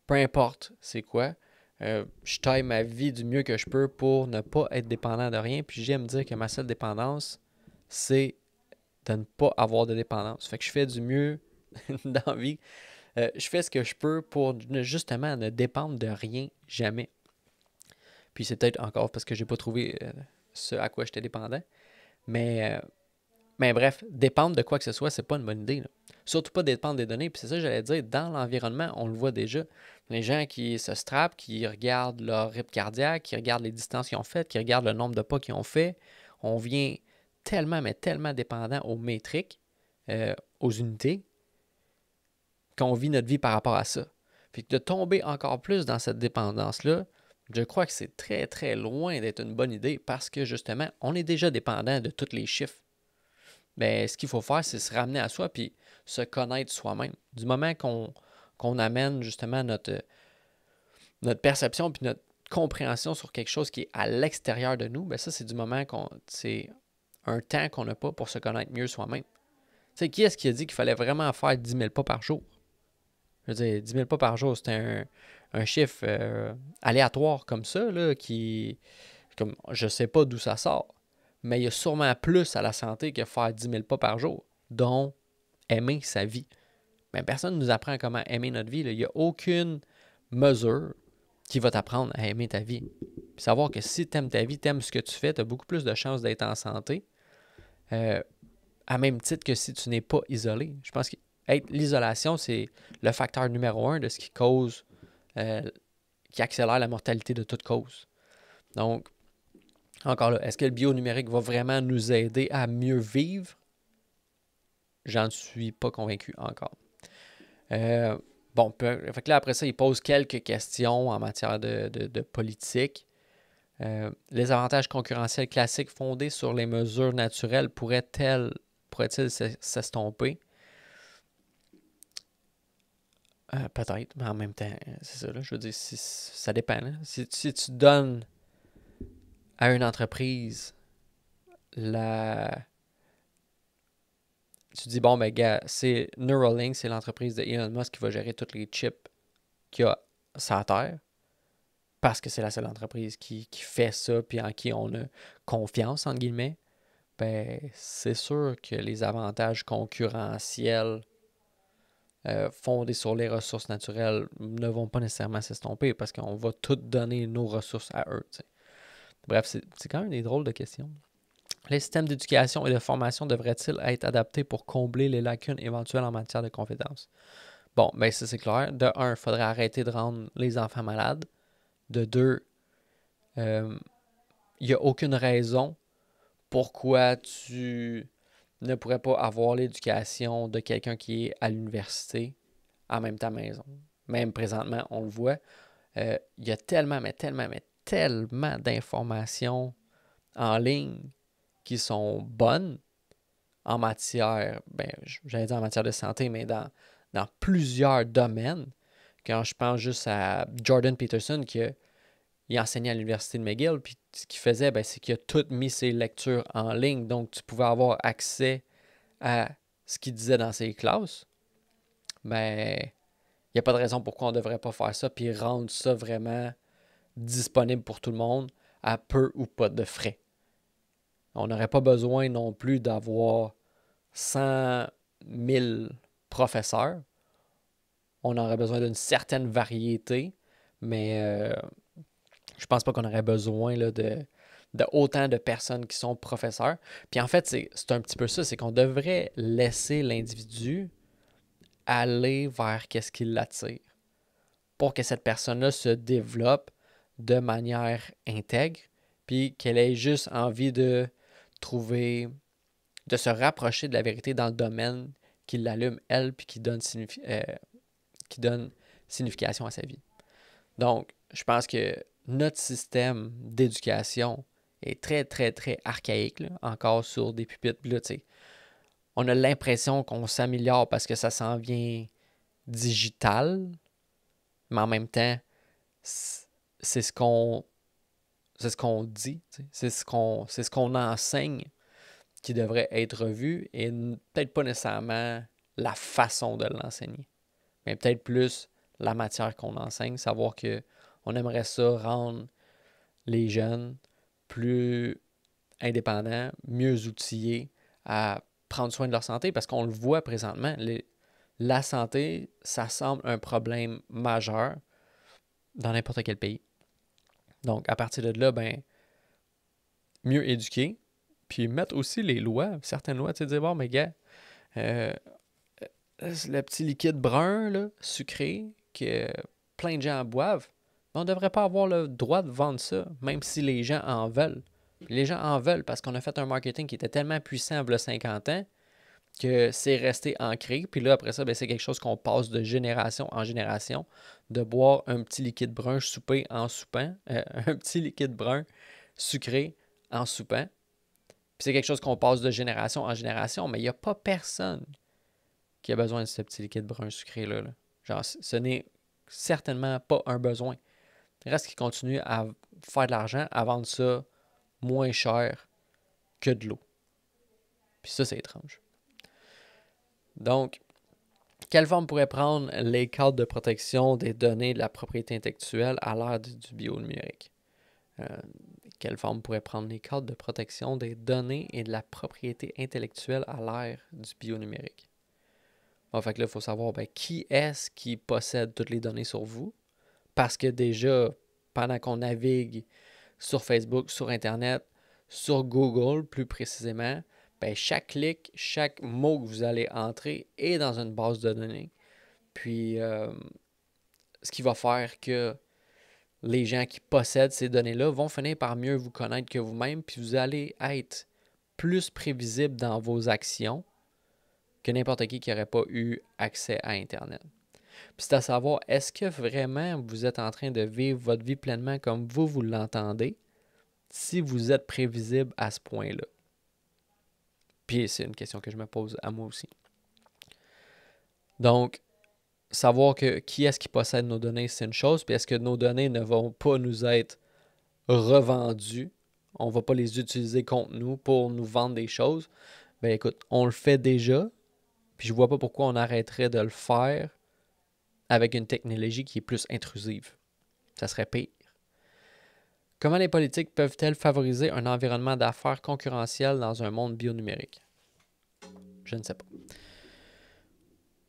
Speaker 1: Peu importe c'est quoi. Euh, je taille ma vie du mieux que je peux pour ne pas être dépendant de rien. Puis j'aime dire que ma seule dépendance, c'est de ne pas avoir de dépendance. Fait que je fais du mieux dans la vie. Euh, je fais ce que je peux pour justement ne dépendre de rien jamais. Puis c'est peut-être encore parce que j'ai pas trouvé euh, ce à quoi j'étais dépendant. Mais, euh, mais bref, dépendre de quoi que ce soit, c'est pas une bonne idée. Surtout pas dépendre des données. Puis c'est ça que j'allais dire, dans l'environnement, on le voit déjà. Les gens qui se strapent qui regardent leur rythme cardiaque, qui regardent les distances qu'ils ont faites, qui regardent le nombre de pas qu'ils ont fait, on vient tellement, mais tellement dépendant aux métriques, euh, aux unités, qu'on vit notre vie par rapport à ça. Puis de tomber encore plus dans cette dépendance-là, je crois que c'est très, très loin d'être une bonne idée parce que justement, on est déjà dépendant de tous les chiffres. Mais ce qu'il faut faire, c'est se ramener à soi puis se connaître soi-même. Du moment qu'on amène justement notre, notre perception puis notre compréhension sur quelque chose qui est à l'extérieur de nous, bien ça, c'est du moment qu'on. C'est un temps qu'on n'a pas pour se connaître mieux soi-même. Tu qui est-ce qui a dit qu'il fallait vraiment faire 10 000 pas par jour? Je veux dire, 10 000 pas par jour, c'était un, un chiffre euh, aléatoire comme ça, qui, je ne sais pas d'où ça sort, mais il y a sûrement plus à la santé que faire 10 000 pas par jour, dont aimer sa vie. Mais personne ne nous apprend comment aimer notre vie. Il n'y a aucune mesure qui va t'apprendre à aimer ta vie. savoir que si tu aimes ta vie, tu aimes ce que tu fais, tu as beaucoup plus de chances d'être en santé. Euh, à même titre que si tu n'es pas isolé. Je pense que l'isolation, c'est le facteur numéro un de ce qui cause euh, qui accélère la mortalité de toute cause. Donc, encore là, est-ce que le bio-numérique va vraiment nous aider à mieux vivre? J'en suis pas convaincu encore. Euh, bon, fait que là, après ça, il pose quelques questions en matière de, politique. Euh, les avantages concurrentiels classiques fondés sur les mesures naturelles pourraient-ils s'estomper? Euh, peut-être, mais en même temps, euh, c'est ça. Là, je veux dire, ça dépend. Si, tu donnes à une entreprise la. Tu dis, bon, ben, gars, c'est Neuralink, c'est l'entreprise de Elon Musk qui va gérer tous les chips qu'il y a sur Terre parce que c'est la seule entreprise qui, fait ça puis en qui on a confiance, entre guillemets, ben, c'est sûr que les avantages concurrentiels fondés euh, fondées sur les ressources naturelles ne vont pas nécessairement s'estomper parce qu'on va tout donner nos ressources à eux. Bref, c'est quand même des drôles de questions. Les systèmes d'éducation et de formation devraient-ils être adaptés pour combler les lacunes éventuelles en matière de compétences? Bon, ben ça c'est clair. De un, il faudrait arrêter de rendre les enfants malades. De deux, il euh, n'y a aucune raison pourquoi tu ne pourrait pas avoir l'éducation de quelqu'un qui est à l'université en même temps maison. Même présentement, on le voit, euh, il y a tellement, mais tellement, mais tellement d'informations en ligne qui sont bonnes en matière, ben, j'allais dire en matière de santé, mais dans, dans plusieurs domaines. Quand je pense juste à Jordan Peterson qui a, enseignait à l'université de McGill, puis ce qu'il faisait, ben, c'est qu'il a tout mis ses lectures en ligne. Donc, tu pouvais avoir accès à ce qu'il disait dans ses classes. Mais ben, il n'y a pas de raison pourquoi on ne devrait pas faire ça, puis rendre ça vraiment disponible pour tout le monde à peu ou pas de frais. On n'aurait pas besoin non plus d'avoir 100 000 professeurs. On aurait besoin d'une certaine variété, mais euh, je pense pas qu'on aurait besoin là, de, de, autant de personnes qui sont professeurs. Puis en fait, c'est un petit peu ça, c'est qu'on devrait laisser l'individu aller vers qu'est-ce qui l'attire pour que cette personne-là se développe de manière intègre, puis qu'elle ait juste envie de trouver, de se rapprocher de la vérité dans le domaine qui l'allume, elle, puis qui donne, euh, qui donne signification à sa vie. Donc, je pense que notre système d'éducation est très, très, très archaïque, encore sur des pupitres. Là, on a l'impression qu'on s'améliore parce que ça s'en vient digital, mais en même temps, c'est ce qu'on c'est ce qu'on dit, c'est ce qu'on c'est ce qu'on enseigne qui devrait être revu et peut-être pas nécessairement la façon de l'enseigner, mais peut-être plus la matière qu'on enseigne, savoir que on aimerait ça rendre les jeunes plus indépendants, mieux outillés à prendre soin de leur santé parce qu'on le voit présentement. Les, la santé, ça semble un problème majeur dans n'importe quel pays. Donc, à partir de là, ben, mieux éduquer, puis mettre aussi les lois, certaines lois, tu sais, dire, bon, mais gars, euh, le petit liquide brun, là, sucré, que plein de gens boivent, on ne devrait pas avoir le droit de vendre ça, même si les gens en veulent. les gens en veulent parce qu'on a fait un marketing qui était tellement puissant à 50 ans que c'est resté ancré. Puis là, après ça, ben, c'est quelque chose qu'on passe de génération en génération, de boire un petit liquide brun souper en soupant, un petit liquide brun sucré en soupant. Puis c'est quelque chose qu'on passe de génération en génération, mais il n'y a pas personne qui a besoin de ce petit liquide brun sucré-là. Là. Genre, ce n'est certainement pas un besoin. Reste qu'ils continuent à faire de l'argent, à vendre ça moins cher que de l'eau. Puis ça, c'est étrange. Donc, quelle forme pourrait prendre les cadres de protection des données de la propriété intellectuelle à l'ère du bio-numérique? Euh, quelle forme pourrait prendre les cadres de protection des données et de la propriété intellectuelle à l'ère du bio-numérique? en fait que là, il faut savoir ben, qui est-ce qui possède toutes les données sur vous, parce que déjà, pendant qu'on navigue sur Facebook, sur Internet, sur Google plus précisément, ben, chaque clic, chaque mot que vous allez entrer est dans une base de données. Puis, euh, ce qui va faire que les gens qui possèdent ces données-là vont finir par mieux vous connaître que vous-même, puis vous allez être plus prévisible dans vos actions que n'importe qui qui n'aurait pas eu accès à Internet. Puis c'est à savoir, est-ce que vraiment vous êtes en train de vivre votre vie pleinement comme vous, vous l'entendez, si vous êtes prévisible à ce point-là? Puis c'est une question que je me pose à moi aussi. Donc, savoir que qui est-ce qui possède nos données, c'est une chose, puis est-ce que nos données ne vont pas nous être revendues? On ne va pas les utiliser contre nous pour nous vendre des choses. Ben écoute, on le fait déjà, puis je ne vois pas pourquoi on arrêterait de le faire avec une technologie qui est plus intrusive. Ça serait pire. Comment les politiques peuvent-elles favoriser un environnement d'affaires concurrentiel dans un monde bionumérique? Je ne sais pas.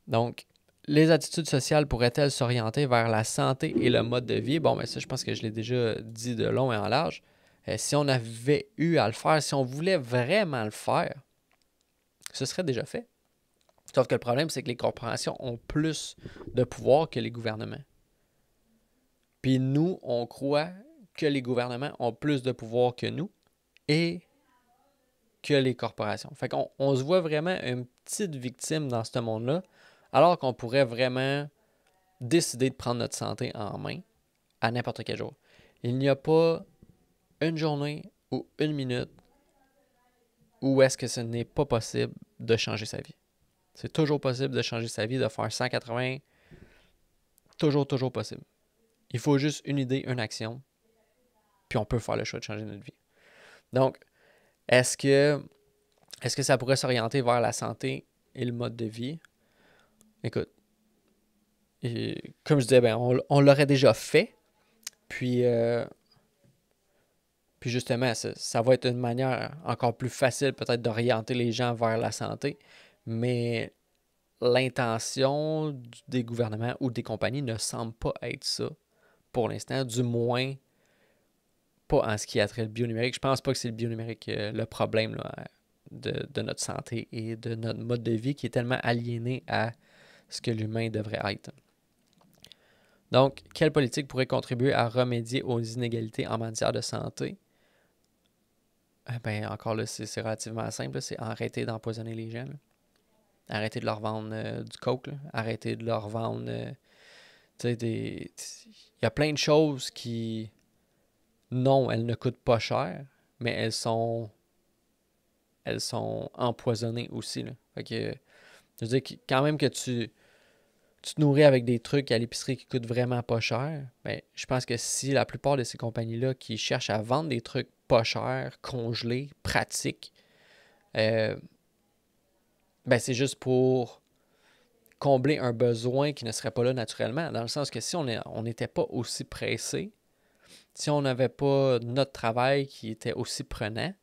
Speaker 1: Donc, les attitudes sociales pourraient-elles s'orienter vers la santé et le mode de vie? Bon, mais ça, je pense que je l'ai déjà dit de long et en large. Euh, si on avait eu à le faire, si on voulait vraiment le faire, ce serait déjà fait. Sauf que le problème, c'est que les corporations ont plus de pouvoir que les gouvernements. Puis nous, on croit que les gouvernements ont plus de pouvoir que nous et que les corporations. Fait qu'on on se voit vraiment une petite victime dans ce monde-là, alors qu'on pourrait vraiment décider de prendre notre santé en main à n'importe quel jour. Il n'y a pas une journée ou une minute où est-ce que ce n'est pas possible de changer sa vie. C'est toujours possible de changer sa vie, de faire 180. Toujours, toujours possible. Il faut juste une idée, une action, puis on peut faire le choix de changer notre vie. Donc, est-ce que, est que ça pourrait s'orienter vers la santé et le mode de vie? Écoute, comme je disais, ben, on, l'aurait déjà fait. Puis, euh, puis justement, ça, ça, va être une manière encore plus facile peut-être d'orienter les gens vers la santé mais l'intention des gouvernements ou des compagnies ne semble pas être ça pour l'instant, du moins pas en ce qui a trait le numérique Je pense pas que c'est le biomérique euh, le problème de, notre santé et de notre mode de vie qui est tellement aliéné à ce que l'humain devrait être. Donc, quelle politique pourrait contribuer à remédier aux inégalités en matière de santé? Eh ben, encore là, c'est relativement simple, c'est arrêter d'empoisonner les gens arrêter de leur vendre euh, du coke, arrêter arrêtez de leur vendre. Euh, tu des. Il y a plein de choses qui. Non, elles ne coûtent pas cher, mais elles sont. Elles sont empoisonnées aussi. Là. Fait que. Je veux dire, quand même que tu. te nourris avec des trucs à l'épicerie qui coûtent vraiment pas cher, mais ben, je pense que si la plupart de ces compagnies-là qui cherchent à vendre des trucs pas chers, congelés, pratiques, euh, ben c'est juste pour combler un besoin qui ne serait pas là naturellement, dans le sens que si on n'était pas aussi pressé, si on n'avait pas notre travail qui était aussi prenant,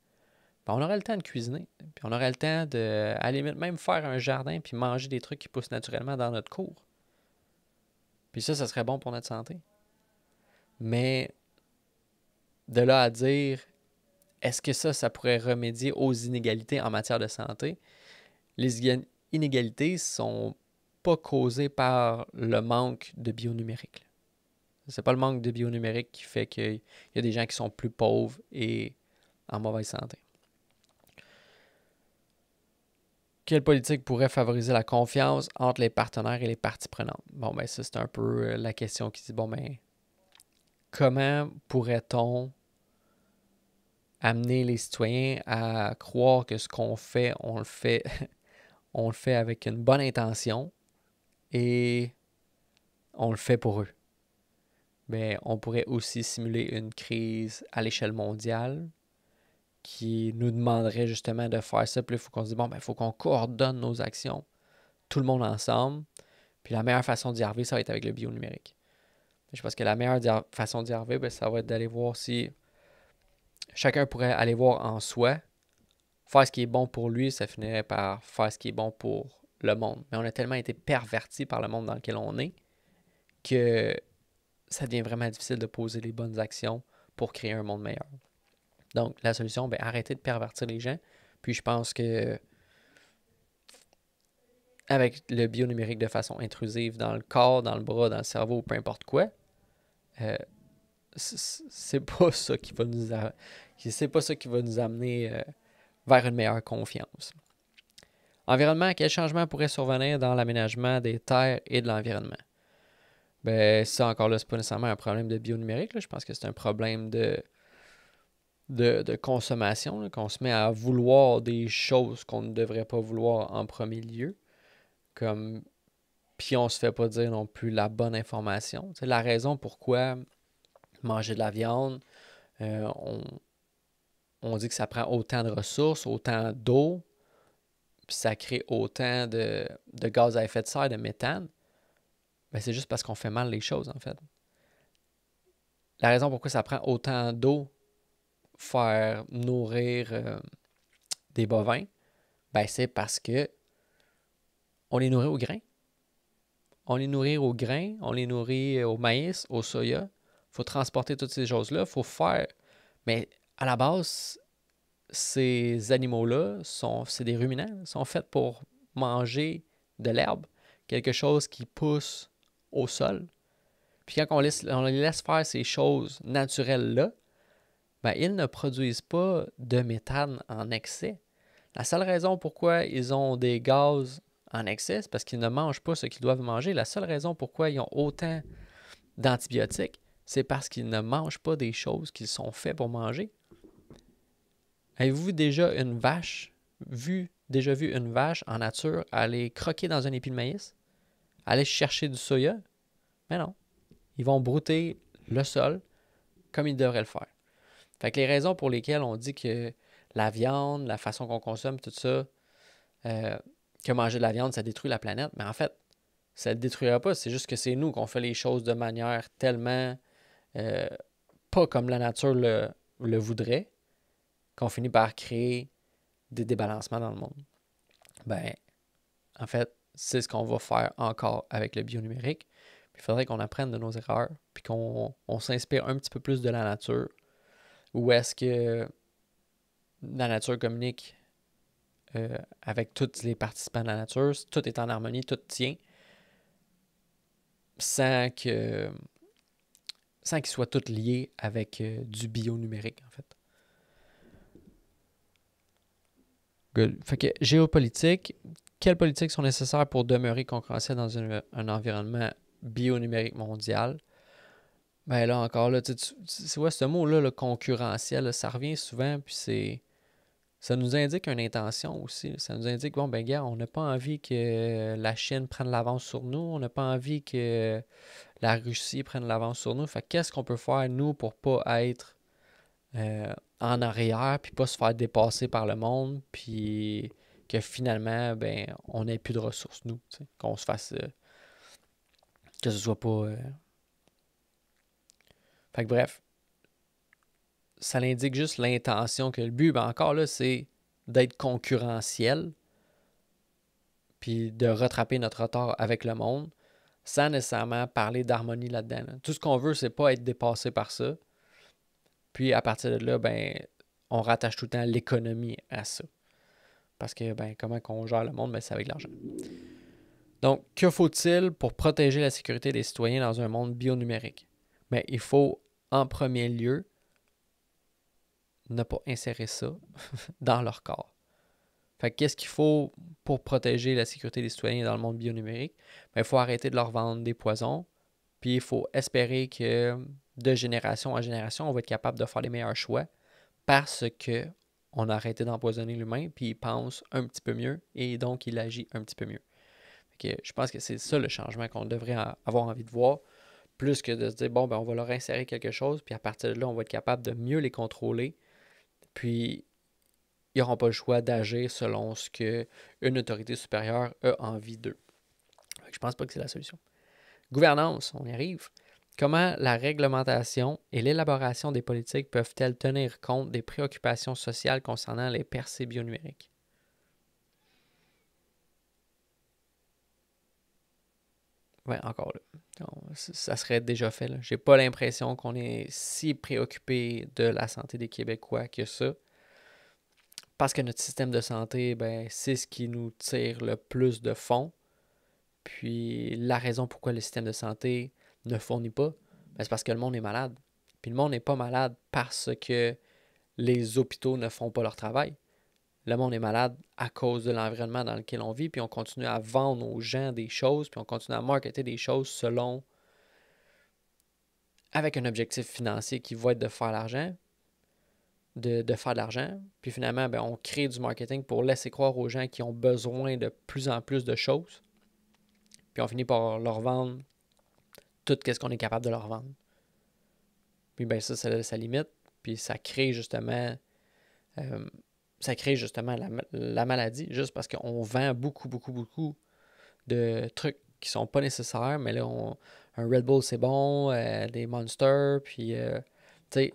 Speaker 1: ben on aurait le temps de cuisiner. Puis on aurait le temps de, même faire un jardin puis manger des trucs qui poussent naturellement dans notre cours. Puis ça, ça serait bon pour notre santé. Mais de là à dire, est-ce que ça, ça pourrait remédier aux inégalités en matière de santé? les inégalités sont pas causées par le manque de Ce n'est pas le manque de bio-numérique qui fait qu'il y a des gens qui sont plus pauvres et en mauvaise santé. Quelle politique pourrait favoriser la confiance entre les partenaires et les parties prenantes? Bon, ben ça, c'est un peu euh, la question qui dit, bon, ben, comment pourrait-on amener les citoyens à croire que ce qu'on fait, on le fait on le fait avec une bonne intention et on le fait pour eux. Mais on pourrait aussi simuler une crise à l'échelle mondiale qui nous demanderait justement de faire ça. Puis il faut qu'on se dise, bon, ben, il faut qu'on coordonne nos actions, tout le monde ensemble. Puis la meilleure façon d'y arriver, ça va être avec le bio numérique. Je pense que la meilleure façon d'y arriver, ben, ça va être d'aller voir si chacun pourrait aller voir en soi faire ce qui est bon pour lui, ça finirait par faire ce qui est bon pour le monde. Mais on a tellement été perverti par le monde dans lequel on est que ça devient vraiment difficile de poser les bonnes actions pour créer un monde meilleur. Donc, la solution, ben, arrêtez de pervertir les gens. Puis je pense que avec le bio-numérique de façon intrusive dans le corps, dans le bras, dans le cerveau, peu importe quoi, euh, c'est pas ça qui va nous c'est pas qui va nous amener euh, vers une meilleure confiance. Environnement, quel changement pourrait survenir dans l'aménagement des terres et de l'environnement? Ben, ça encore là, c'est pas nécessairement un problème de bio-numérique. Je pense que c'est un problème de, de, consommation, qu'on se met à vouloir des choses qu'on ne devrait pas vouloir en premier lieu. Comme puis on se fait pas dire non plus la bonne information. C'est la raison pourquoi manger de la viande, euh, on, on dit que ça prend autant de ressources, autant d'eau, puis ça crée autant de, gaz à effet de serre, de méthane, mais ben, c'est juste parce qu'on fait mal les choses, en fait. La raison pourquoi ça prend autant d'eau faire nourrir euh, des bovins, ben c'est parce que on les nourrit au grain. On les nourrit au grain, on les nourrit au maïs, au soya. Il faut transporter toutes ces choses-là, il faut faire. Mais à la base, ces animaux-là, c'est des ruminants, sont faits pour manger de l'herbe, quelque chose qui pousse au sol. Puis quand on, laisse, on les laisse faire ces choses naturelles-là, ben, ils ne produisent pas de méthane en excès. La seule raison pourquoi ils ont des gaz en excès, c'est parce qu'ils ne mangent pas ce qu'ils doivent manger. La seule raison pourquoi ils ont autant d'antibiotiques, c'est parce qu'ils ne mangent pas des choses qu'ils sont faits pour manger. Avez-vous déjà une vache, vu, déjà vu une vache en nature aller croquer dans un épi de maïs? Aller chercher du soya? Mais non. Ils vont brouter le sol comme ils devraient le faire. Fait que les raisons pour lesquelles on dit que la viande, la façon qu'on consomme, tout ça, euh, que manger de la viande, ça détruit la planète, mais en fait, ça ne détruira pas. C'est juste que c'est nous qu'on fait les choses de manière tellement euh, pas comme la nature le voudrait qu'on finit par créer des débalancements dans le monde. Ben, en fait, c'est ce qu'on va faire encore avec le bio-numérique. Il faudrait qu'on apprenne de nos erreurs, puis qu'on s'inspire un petit peu plus de la nature. Ou est-ce que la nature communique euh, avec tous les participants de la nature, tout est en harmonie, tout tient, sans que sans qu'ils soient tous liés avec euh, du bio numérique, en fait. Fait que géopolitique, quelles politiques sont nécessaires pour demeurer concurrentiel dans un, un environnement numérique mondial? Ben là encore, tu, vois, ce mot-là, le concurrentiel, ça revient souvent, puis c'est. Ça nous indique une intention aussi. Ça nous indique, bon, ben, gars, on n'a pas envie que la Chine prenne l'avance sur nous. On n'a pas envie que la Russie prenne l'avance sur nous. Fait qu'est-ce qu'on peut faire, nous, pour pas être euh, en arrière, puis pas se faire dépasser par le monde, puis que finalement, ben, on n'ait plus de ressources, nous, qu'on se fasse. Euh, que ce soit pas. Euh, fait que bref, ça l'indique juste l'intention que le but, ben, encore là, c'est d'être concurrentiel, puis de rattraper notre retard avec le monde, sans nécessairement parler d'harmonie là-dedans. Tout ce qu'on veut, c'est pas être dépassé par ça. Puis à partir de là, ben, on rattache tout le temps l'économie à ça. Parce que ben, comment on gère le monde, ben, c'est avec l'argent. Donc, que faut-il pour protéger la sécurité des citoyens dans un monde bionumérique? Ben, il faut en premier lieu ne pas insérer ça dans leur corps. Fait qu'est-ce qu'il faut pour protéger la sécurité des citoyens dans le monde bionumérique? Ben, il faut arrêter de leur vendre des poisons, puis il faut espérer que de génération en génération, on va être capable de faire les meilleurs choix parce que on a arrêté d'empoisonner l'humain, puis il pense un petit peu mieux et donc il agit un petit peu mieux. je pense que c'est ça le changement qu'on devrait avoir envie de voir, plus que de se dire, bon, ben, on va leur insérer quelque chose, puis à partir de là, on va être capable de mieux les contrôler, puis ils n'auront pas le choix d'agir selon ce qu'une autorité supérieure a envie d'eux. Je pense pas que c'est la solution. Gouvernance, on y arrive. Comment la réglementation et l'élaboration des politiques peuvent-elles tenir compte des préoccupations sociales concernant les percées bionumériques? Oui, encore là. ça serait déjà fait. Je n'ai pas l'impression qu'on est si préoccupé de la santé des Québécois que ça. Parce que notre système de santé, ben, c'est ce qui nous tire le plus de fonds. Puis la raison pourquoi le système de santé ne fournit pas, ben, c'est parce que le monde est malade. Puis le monde n'est pas malade parce que les hôpitaux ne font pas leur travail. Le monde est malade à cause de l'environnement dans lequel on vit, puis on continue à vendre aux gens des choses, puis on continue à marketer des choses selon. avec un objectif financier qui va être de faire l'argent, de, faire de l'argent. Puis finalement, ben, on crée du marketing pour laisser croire aux gens qui ont besoin de plus en plus de choses. Puis on finit par leur vendre tout ce qu'on est capable de leur vendre. Puis ben ça, ça, sa limite, puis ça crée justement euh, ça crée justement la, maladie, juste parce qu'on vend beaucoup, beaucoup, beaucoup de trucs qui sont pas nécessaires, mais là, on, un Red Bull, c'est bon, euh, des Monsters, puis, euh, tu sais,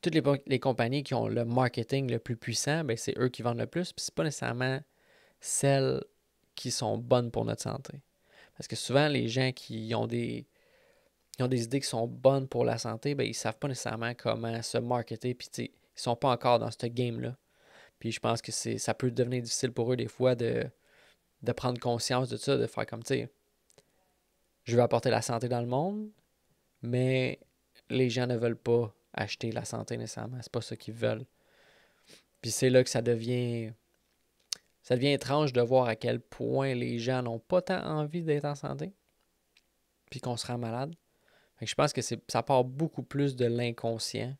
Speaker 1: toutes les, les, compagnies qui ont le marketing le plus puissant, ben, c'est eux qui vendent le plus, puis c'est pas nécessairement celles qui sont bonnes pour notre santé. Parce que souvent, les gens qui ont des, qui ont des idées qui sont bonnes pour la santé, ben, ils ne savent pas nécessairement comment se marketer. Puis ils ne sont pas encore dans ce game-là. Puis je pense que c'est, ça peut devenir difficile pour eux des fois de, de prendre conscience de ça, de faire comme, tu sais, je veux apporter la santé dans le monde, mais les gens ne veulent pas acheter la santé nécessairement. n'est pas ce qu'ils veulent. Puis c'est là que ça devient ça devient étrange de voir à quel point les gens n'ont pas tant envie d'être en santé, puis qu'on se rend malade je pense que ça part beaucoup plus de l'inconscient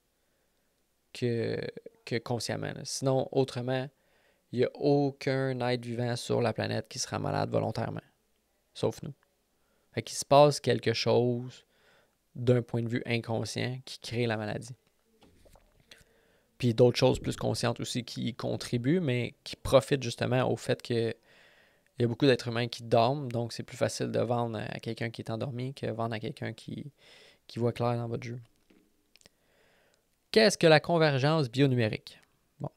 Speaker 1: que, que consciemment. Sinon, autrement, il n'y a aucun être vivant sur la planète qui sera malade volontairement. Sauf nous. Fait qu'il se passe quelque chose d'un point de vue inconscient qui crée la maladie. Puis d'autres choses plus conscientes aussi qui contribuent, mais qui profitent justement au fait que il y a beaucoup d'êtres humains qui dorment, donc c'est plus facile de vendre à quelqu'un qui est endormi que vendre à quelqu'un qui, qui voit clair dans votre jeu. Qu'est-ce que la convergence bionumérique? Bon.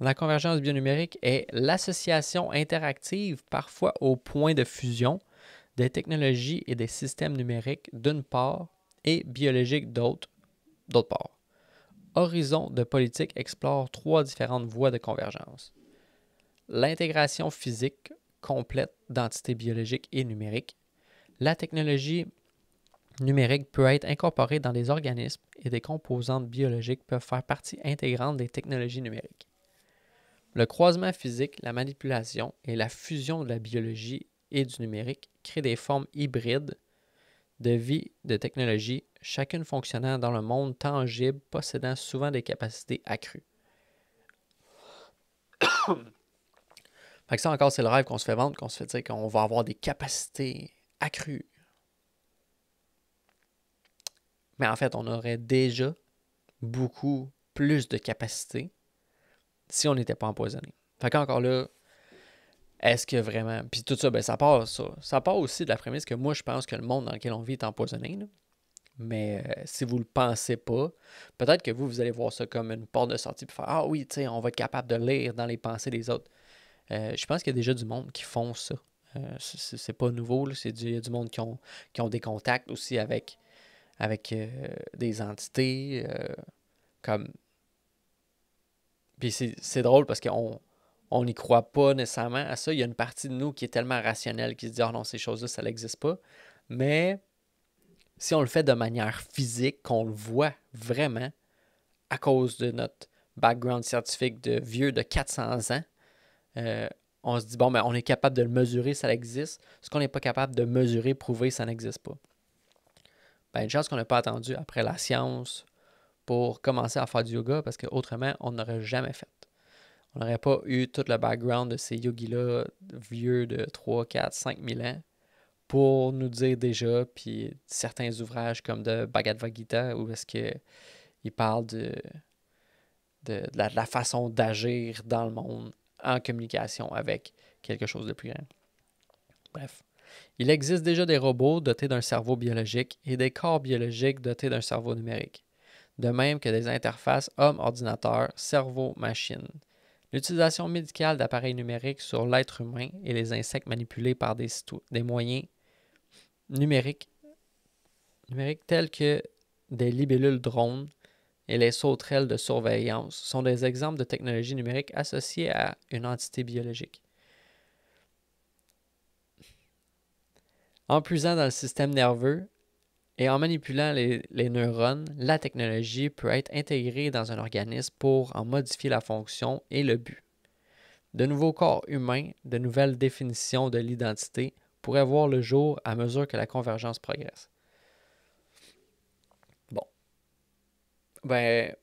Speaker 1: La convergence bionumérique est l'association interactive, parfois au point de fusion, des technologies et des systèmes numériques d'une part et biologiques d'autre part. Horizon de politique explore trois différentes voies de convergence l'intégration physique complète d'entités biologiques et numériques. La technologie numérique peut être incorporée dans des organismes et des composantes biologiques peuvent faire partie intégrante des technologies numériques. Le croisement physique, la manipulation et la fusion de la biologie et du numérique créent des formes hybrides de vie, de technologie, chacune fonctionnant dans le monde tangible, possédant souvent des capacités accrues. Fait ça encore, c'est le rêve qu'on se fait vendre, qu'on se fait dire qu'on va avoir des capacités accrues. Mais en fait, on aurait déjà beaucoup plus de capacités si on n'était pas empoisonné. Fait encore là, est-ce que vraiment. Puis tout ça, ben, ça part ça. part aussi de la prémisse que moi, je pense que le monde dans lequel on vit est empoisonné. Mais euh, si vous ne le pensez pas, peut-être que vous, vous allez voir ça comme une porte de sortie pour faire Ah oui, on va être capable de lire dans les pensées des autres. Euh, je pense qu'il y a déjà du monde qui font ça. Euh, c'est pas nouveau. C'est du, il y a du monde qui ont, des contacts aussi avec, avec euh, des entités. Euh, comme... Puis c'est drôle parce qu'on on n'y croit pas nécessairement à ça. Il y a une partie de nous qui est tellement rationnelle qui se dit oh non, ces choses-là, ça n'existe pas. Mais si on le fait de manière physique, qu'on le voit vraiment à cause de notre background scientifique de vieux de 400 ans, euh, on se dit, bon, mais on est capable de le mesurer, ça existe. Ce qu'on n'est pas capable de mesurer, prouver, ça n'existe pas. Ben, une chance qu'on n'a pas attendu après la science pour commencer à faire du yoga parce qu'autrement, on n'aurait jamais fait. On n'aurait pas eu tout le background de ces yogis-là vieux de 3, 4, 5 000 ans pour nous dire déjà, puis certains ouvrages comme de Bhagavad Gita où est-ce qu'il parle de la façon d'agir dans le monde en communication avec quelque chose de plus grand. Bref. Il existe déjà des robots dotés d'un cerveau biologique et des corps biologiques dotés d'un cerveau numérique, de même que des interfaces homme-ordinateur, cerveau-machine. L'utilisation médicale d'appareils numériques sur l'être humain et les insectes manipulés par des, des moyens numériques, numériques tels que des libellules drones et les sauterelles de surveillance sont des exemples de technologies numériques associées à une entité biologique. En puisant dans le système nerveux et en manipulant les, les, neurones, la technologie peut être intégrée dans un organisme pour en modifier la fonction et le but. De nouveaux corps humains, de nouvelles définitions de l'identité pourraient voir le jour à mesure que la convergence progresse. Ben,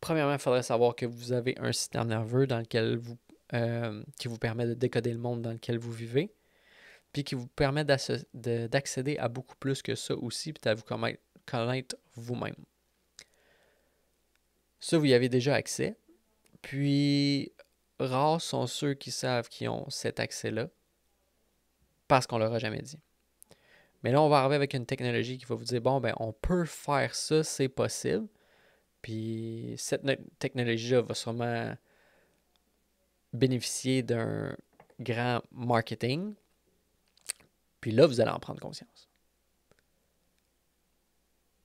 Speaker 1: premièrement, il faudrait savoir que vous avez un système nerveux dans lequel vous, euh, qui vous permet de décoder le monde dans lequel vous vivez, puis qui vous permet d'accéder à beaucoup plus que ça aussi, puis à vous connaître, vous-même. Ça, vous y avez déjà accès. Puis, rares sont ceux qui savent qu'ils ont cet accès-là, parce qu'on ne leur a jamais dit. Mais là, on va arriver avec une technologie qui va vous dire, bon, ben, on peut faire ça, c'est possible. Puis cette technologie-là va sûrement bénéficier d'un grand marketing. Puis là, vous allez en prendre conscience.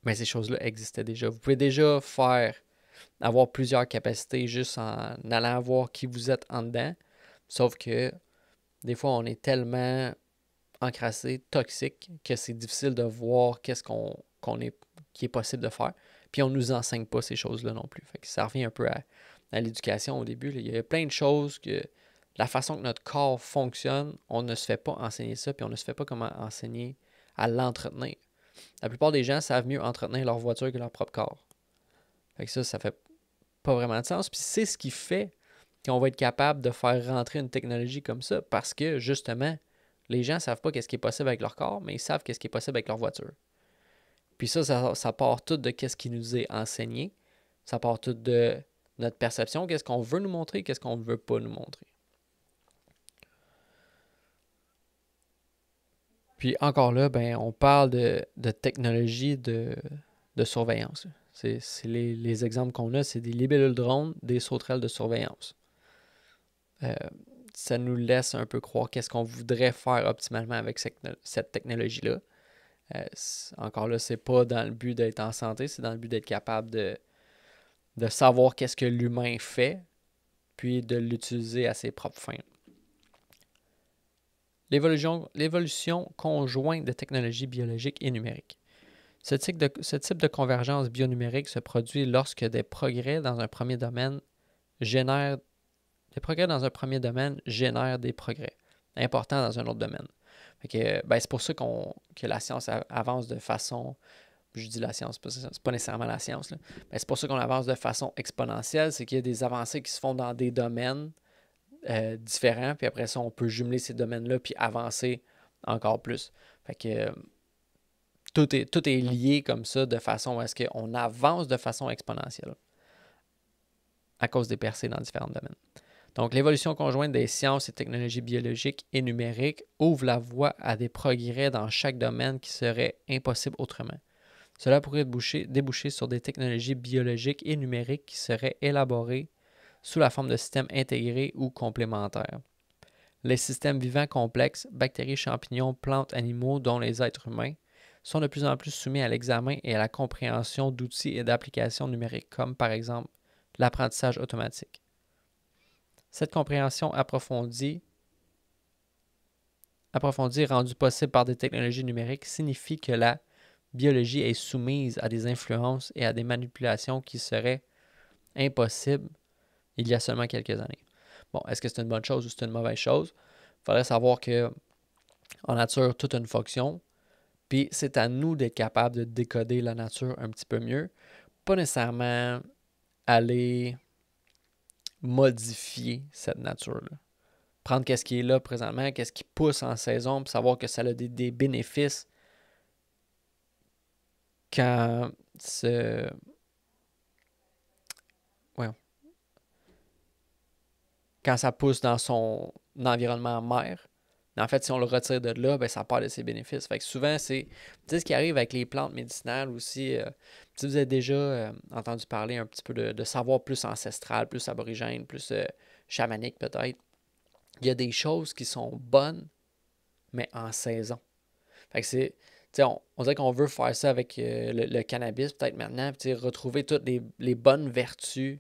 Speaker 1: Mais ces choses-là existaient déjà. Vous pouvez déjà faire, avoir plusieurs capacités juste en allant voir qui vous êtes en dedans. Sauf que des fois, on est tellement encrassé, toxique, que c'est difficile de voir qu'est-ce qu'on est, qui est possible de faire. Puis on ne nous enseigne pas ces choses-là non plus. Fait que ça revient un peu à, l'éducation au début. Il y a plein de choses que la façon que notre corps fonctionne, on ne se fait pas enseigner ça, puis on ne se fait pas comment enseigner à l'entretenir. La plupart des gens savent mieux entretenir leur voiture que leur propre corps. Fait que ça, ça fait pas vraiment de sens. Puis c'est ce qui fait qu'on va être capable de faire rentrer une technologie comme ça, parce que justement, les gens ne savent pas qu'est-ce qui est possible avec leur corps, mais ils savent qu'est-ce qui est possible avec leur voiture. Puis ça, ça, part tout de qu'est-ce qui nous est enseigné. Ça part tout de notre perception, qu'est-ce qu'on veut nous montrer, qu'est-ce qu'on ne veut pas nous montrer. Puis encore là, ben, on parle de, de technologie de, surveillance. C'est les, exemples qu'on a, c'est des libellules drones, des sauterelles de surveillance. Euh, ça nous laisse un peu croire qu'est-ce qu'on voudrait faire optimalement avec cette technologie-là. Euh, encore là, c'est pas dans le but d'être en santé, c'est dans le but d'être capable de, de savoir qu'est-ce que l'humain fait, puis de l'utiliser à ses propres fins. L'évolution conjointe de technologies biologiques et numériques. Ce type, de, ce type de convergence bionumérique se produit lorsque des progrès dans un premier domaine génèrent des progrès dans un premier domaine génèrent des progrès importants dans un autre domaine. Euh, ben, c'est pour ça qu'on, que la science avance de façon. Je dis la science, c'est pas nécessairement la science. mais c'est pour ça qu'on avance de façon exponentielle. C'est qu'il y a des avancées qui se font dans des domaines euh, différents. Puis après ça, on peut jumeler ces domaines-là puis avancer encore plus. Fait que euh, tout est, tout est lié comme ça de façon à ce qu'on avance de façon exponentielle à cause des percées dans différents domaines. Donc, l'évolution conjointe des sciences et technologies biologiques et numériques ouvre la voie à des progrès dans chaque domaine qui seraient impossibles autrement. Cela pourrait déboucher, déboucher sur des technologies biologiques et numériques qui seraient élaborées sous la forme de systèmes intégrés ou complémentaires. Les systèmes vivants complexes, bactéries, champignons, plantes, animaux, dont les êtres humains, sont de plus en plus soumis à l'examen et à la compréhension d'outils et d'applications numériques, comme par exemple l'apprentissage automatique. Cette compréhension approfondie, approfondie rendue possible par des technologies numériques signifie que la biologie est soumise à des influences et à des manipulations qui seraient impossibles il y a seulement quelques années. Bon, est-ce que c'est une bonne chose ou c'est une mauvaise chose? Il faudrait savoir que en nature, toute une fonction, puis c'est à nous d'être capables de décoder la nature un petit peu mieux. Pas nécessairement aller modifier cette nature-là. Prendre qu'est-ce qui est là présentement, qu'est-ce qui pousse en saison, puis savoir que ça a des, bénéfices quand ce. Ouais. Quand ça pousse dans son environnement mère, en fait, si on le retire de là, ben, ça part de ses bénéfices. Fait que souvent, c'est ce qui arrive avec les plantes médicinales aussi. Euh, si vous avez déjà euh, entendu parler un petit peu de, savoir plus ancestral, plus aborigène, plus euh, chamanique peut-être, il y a des choses qui sont bonnes, mais en saison. Fait que c'est. On, on, dirait qu'on veut faire ça avec le, cannabis peut-être maintenant, retrouver toutes les bonnes vertus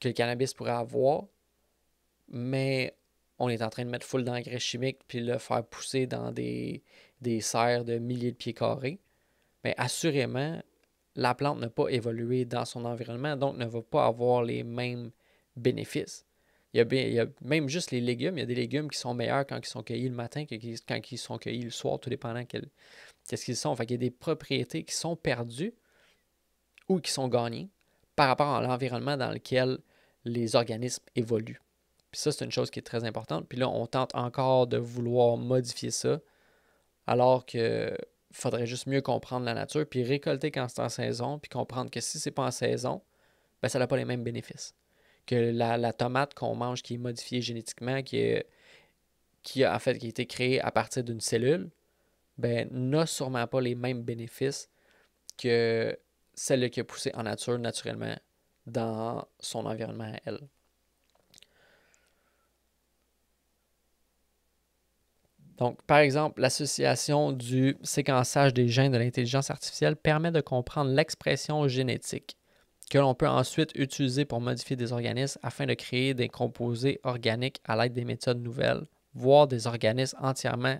Speaker 1: que le cannabis pourrait avoir, mais on est en train de mettre full d'engrais chimiques puis le faire pousser dans des, des serres de milliers de pieds carrés. Mais assurément, la plante n'a pas évolué dans son environnement, donc ne va pas avoir les mêmes bénéfices. Il y, a même juste les légumes, il y a des légumes qui sont meilleurs quand ils sont cueillis le matin que quand ils sont cueillis le soir, tout dépendant qu'est-ce qu'ils sont. Fait y a des propriétés qui sont perdues ou qui sont gagnées par rapport à l'environnement dans lequel les organismes évoluent. Puis ça, c'est une chose qui est très importante. Puis là, on tente encore de vouloir modifier ça, alors qu'il faudrait juste mieux comprendre la nature, puis récolter quand c'est en saison, puis comprendre que si c'est pas en saison, ben ça n'a pas les mêmes bénéfices. Que la, tomate qu'on mange qui est modifiée génétiquement, qui qui a en fait été créée à partir d'une cellule, ben n'a sûrement pas les mêmes bénéfices que celle qui a poussé en nature naturellement dans son environnement à elle. Donc, par exemple, l'association du séquençage des gènes de l'intelligence artificielle permet de comprendre l'expression génétique que l'on peut ensuite utiliser pour modifier des organismes afin de créer des composés organiques à l'aide des méthodes nouvelles, voire des organismes entièrement,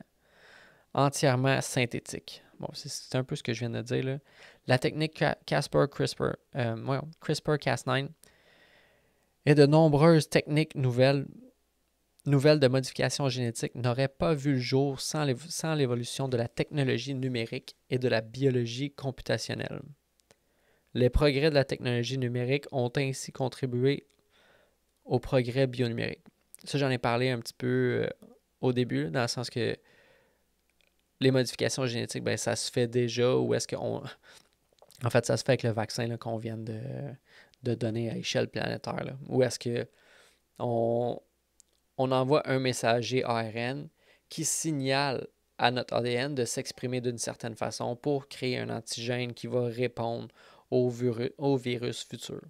Speaker 1: entièrement synthétiques. Bon, c'est un peu ce que je viens de dire. Là. La technique casper crispr euh, CRISPR-Cas9 et de nombreuses techniques nouvelles nouvelles de modifications génétiques n'auraient pas vu le jour sans l'évolution de la technologie numérique et de la biologie computationnelle. Les progrès de la technologie numérique ont ainsi contribué au progrès bionumérique. Ça, j'en ai parlé un petit peu euh, au début, dans le sens que les modifications génétiques, ben, ça se fait déjà, ou est-ce qu'on... En fait, ça se fait avec le vaccin qu'on vient de, de, donner à échelle planétaire. Ou est-ce que on envoie un messager ARN qui signale à notre ADN de s'exprimer d'une certaine façon pour créer un antigène qui va répondre au, virus futur.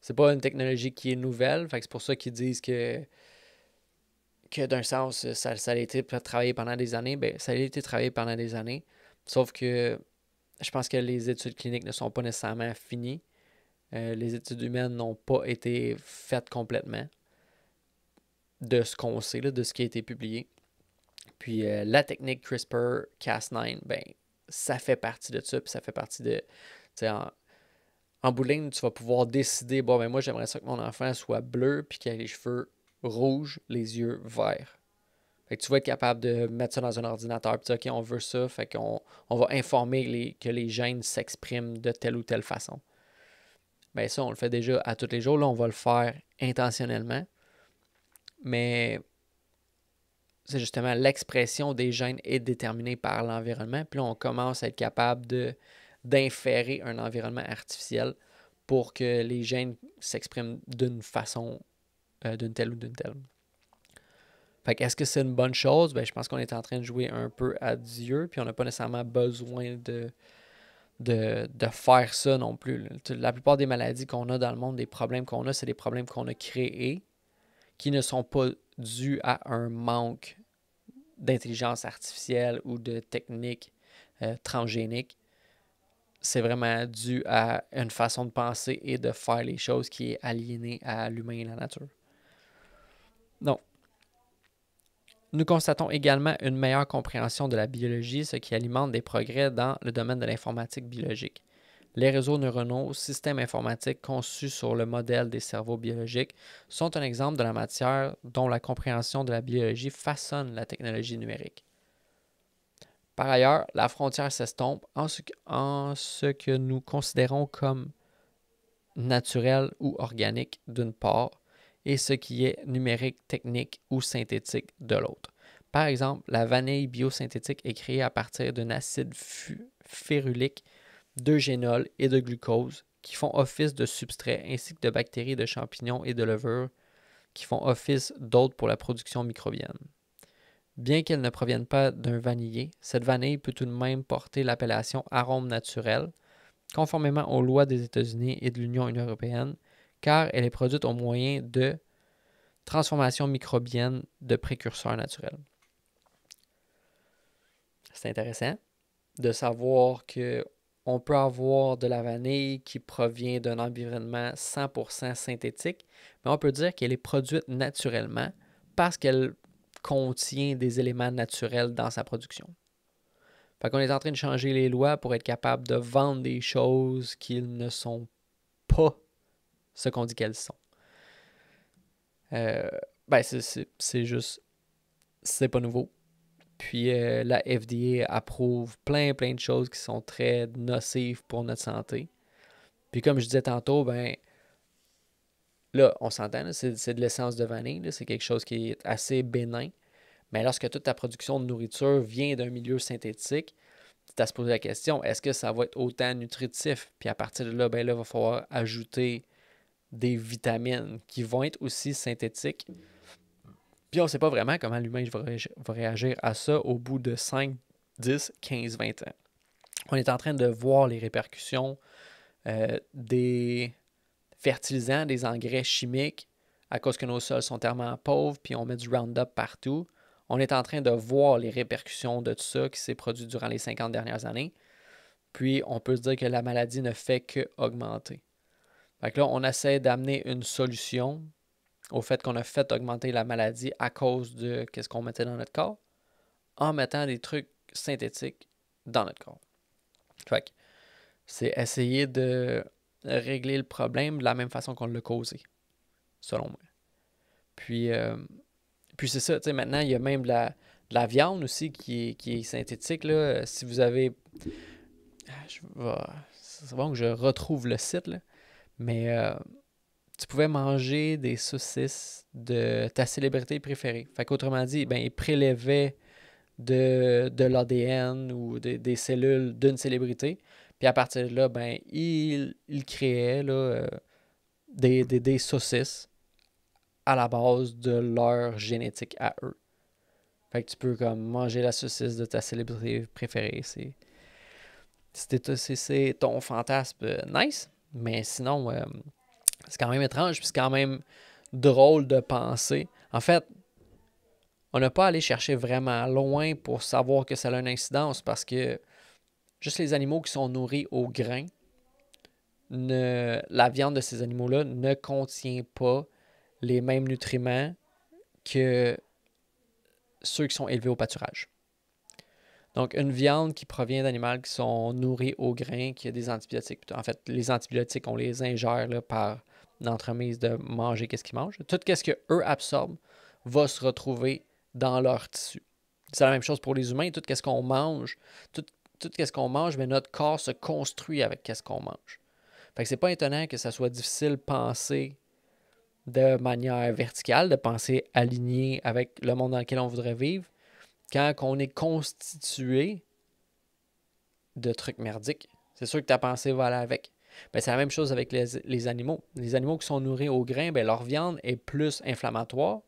Speaker 1: C'est pas une technologie qui est nouvelle, c'est pour ça qu'ils disent que, que d'un sens, ça, a été travaillé pendant des années. Bien, ça a été travaillé pendant des années, sauf que je pense que les études cliniques ne sont pas nécessairement finies. Euh, les études humaines n'ont pas été faites complètement de ce qu'on sait, de ce qui a été publié. Puis euh, la technique CRISPR-Cas9, ben, ça fait partie de ça, puis ça fait partie de. En, en tu vas pouvoir décider bon, ben moi, j'aimerais ça que mon enfant soit bleu, puis qu'il ait les cheveux rouges, les yeux verts. Fait que tu vas être capable de mettre ça dans un ordinateur, puis dire, OK, on veut ça, fait qu'on on va informer les, que les gènes s'expriment de telle ou telle façon. mais ben, ça, on le fait déjà à tous les jours. Là, on va le faire intentionnellement mais c'est justement l'expression des gènes est déterminée par l'environnement. Puis on commence à être capable d'inférer un environnement artificiel pour que les gènes s'expriment d'une façon, euh, d'une telle ou d'une telle. Fait que est-ce que c'est une bonne chose? Ben, je pense qu'on est en train de jouer un peu à Dieu, puis on n'a pas nécessairement besoin de, de, faire ça non plus. La plupart des maladies qu'on a dans le monde, des problèmes qu'on a, c'est des problèmes qu'on a créés qui ne sont pas dus à un manque d'intelligence artificielle ou de techniques euh, transgéniques. C'est vraiment dû à une façon de penser et de faire les choses qui est aliénée à l'humain et la nature. Donc, nous constatons également une meilleure compréhension de la biologie, ce qui alimente des progrès dans le domaine de l'informatique biologique. Les réseaux neuronaux, systèmes informatiques conçus sur le modèle des cerveaux biologiques, sont un exemple de la matière dont la compréhension de la biologie façonne la technologie numérique. Par ailleurs, la frontière s'estompe en, ce que nous considérons comme naturel ou organique d'une part et ce qui est numérique, technique ou synthétique de l'autre. Par exemple, la vanille biosynthétique est créée à partir d'un acide férulique de génols et de glucose qui font office de substrat ainsi que de bactéries, de champignons et de levures qui font office d'autres pour la production microbienne. Bien qu'elle ne proviennent pas d'un vanillé, cette vanille peut tout de même porter l'appellation arôme naturel, conformément aux lois des États-Unis et de l'Union européenne, car elle est produite au moyen de transformation microbienne de précurseurs naturels. C'est intéressant de savoir que on peut avoir de la vanille qui provient d'un environnement 100% synthétique, mais on peut dire qu'elle est produite naturellement parce qu'elle contient des éléments naturels dans sa production. Fait qu'on est en train de changer les lois pour être capable de vendre des choses qui ne sont pas ce qu'on dit qu'elles sont. Euh, ben, c'est juste, c'est pas nouveau. Puis euh, la FDA approuve plein, plein de choses qui sont très nocives pour notre santé. Puis comme je disais tantôt, ben là, on s'entend, c'est de l'essence de vanille, c'est quelque chose qui est assez bénin. Mais lorsque toute ta production de nourriture vient d'un milieu synthétique, tu as se poser la question, est-ce que ça va être autant nutritif? Puis à partir de là, ben là, il va falloir ajouter des vitamines qui vont être aussi synthétiques. Puis on ne sait pas vraiment comment l'humain va réagir à ça au bout de 5, 10, 15, 20 ans. On est en train de voir les répercussions euh, des fertilisants, des engrais chimiques, à cause que nos sols sont tellement pauvres, puis on met du Roundup partout. On est en train de voir les répercussions de tout ça qui s'est produit durant les 50 dernières années. Puis on peut se dire que la maladie ne fait qu'augmenter. Fait là, on essaie d'amener une solution au fait qu'on a fait augmenter la maladie à cause de ce qu'on mettait dans notre corps en mettant des trucs synthétiques dans notre corps. Fait c'est essayer de régler le problème de la même façon qu'on l'a causé, selon moi. Puis, euh, puis c'est ça, tu sais, maintenant, il y a même de la, viande aussi qui est, synthétique. Là. Si vous avez. Ah, je C'est bon que je retrouve le site, là. mais euh, tu pouvais manger des saucisses de ta célébrité préférée. Fait qu'autrement dit, ben, ils prélevaient de, l'ADN ou des cellules d'une célébrité. Puis à partir de là, ben, ils, créaient euh, des, saucisses à la base de leur génétique à eux. Fait que tu peux comme manger la saucisse de ta célébrité préférée. C'est, c'est, ton fantasme euh, nice. Mais sinon, euh, c'est quand même étrange, puis c'est quand même drôle de penser. En fait, on n'a pas allé chercher vraiment loin pour savoir que ça a une incidence parce que juste les animaux qui sont nourris au grain, la viande de ces animaux-là ne contient pas les mêmes nutriments que ceux qui sont élevés au pâturage. Donc, une viande qui provient d'animaux qui sont nourris au grain, qui a des antibiotiques. En fait, les antibiotiques, on les ingère par D'entremise de manger qu'est-ce qu'ils mangent, tout ce que eux absorbent va se retrouver dans leur tissu. C'est la même chose pour les humains, tout ce qu'on mange, tout, ce qu'on mange, mais notre corps se construit avec qu'est-ce qu'on mange. Fait que c'est pas étonnant que ça soit difficile de penser de manière verticale, de penser aligné avec le monde dans lequel on voudrait vivre, quand on est constitué de trucs merdiques. C'est sûr que ta pensée va aller avec. Ben, c'est la même chose avec les, animaux. Les animaux qui sont nourris au grain, ben, leur viande est plus inflammatoire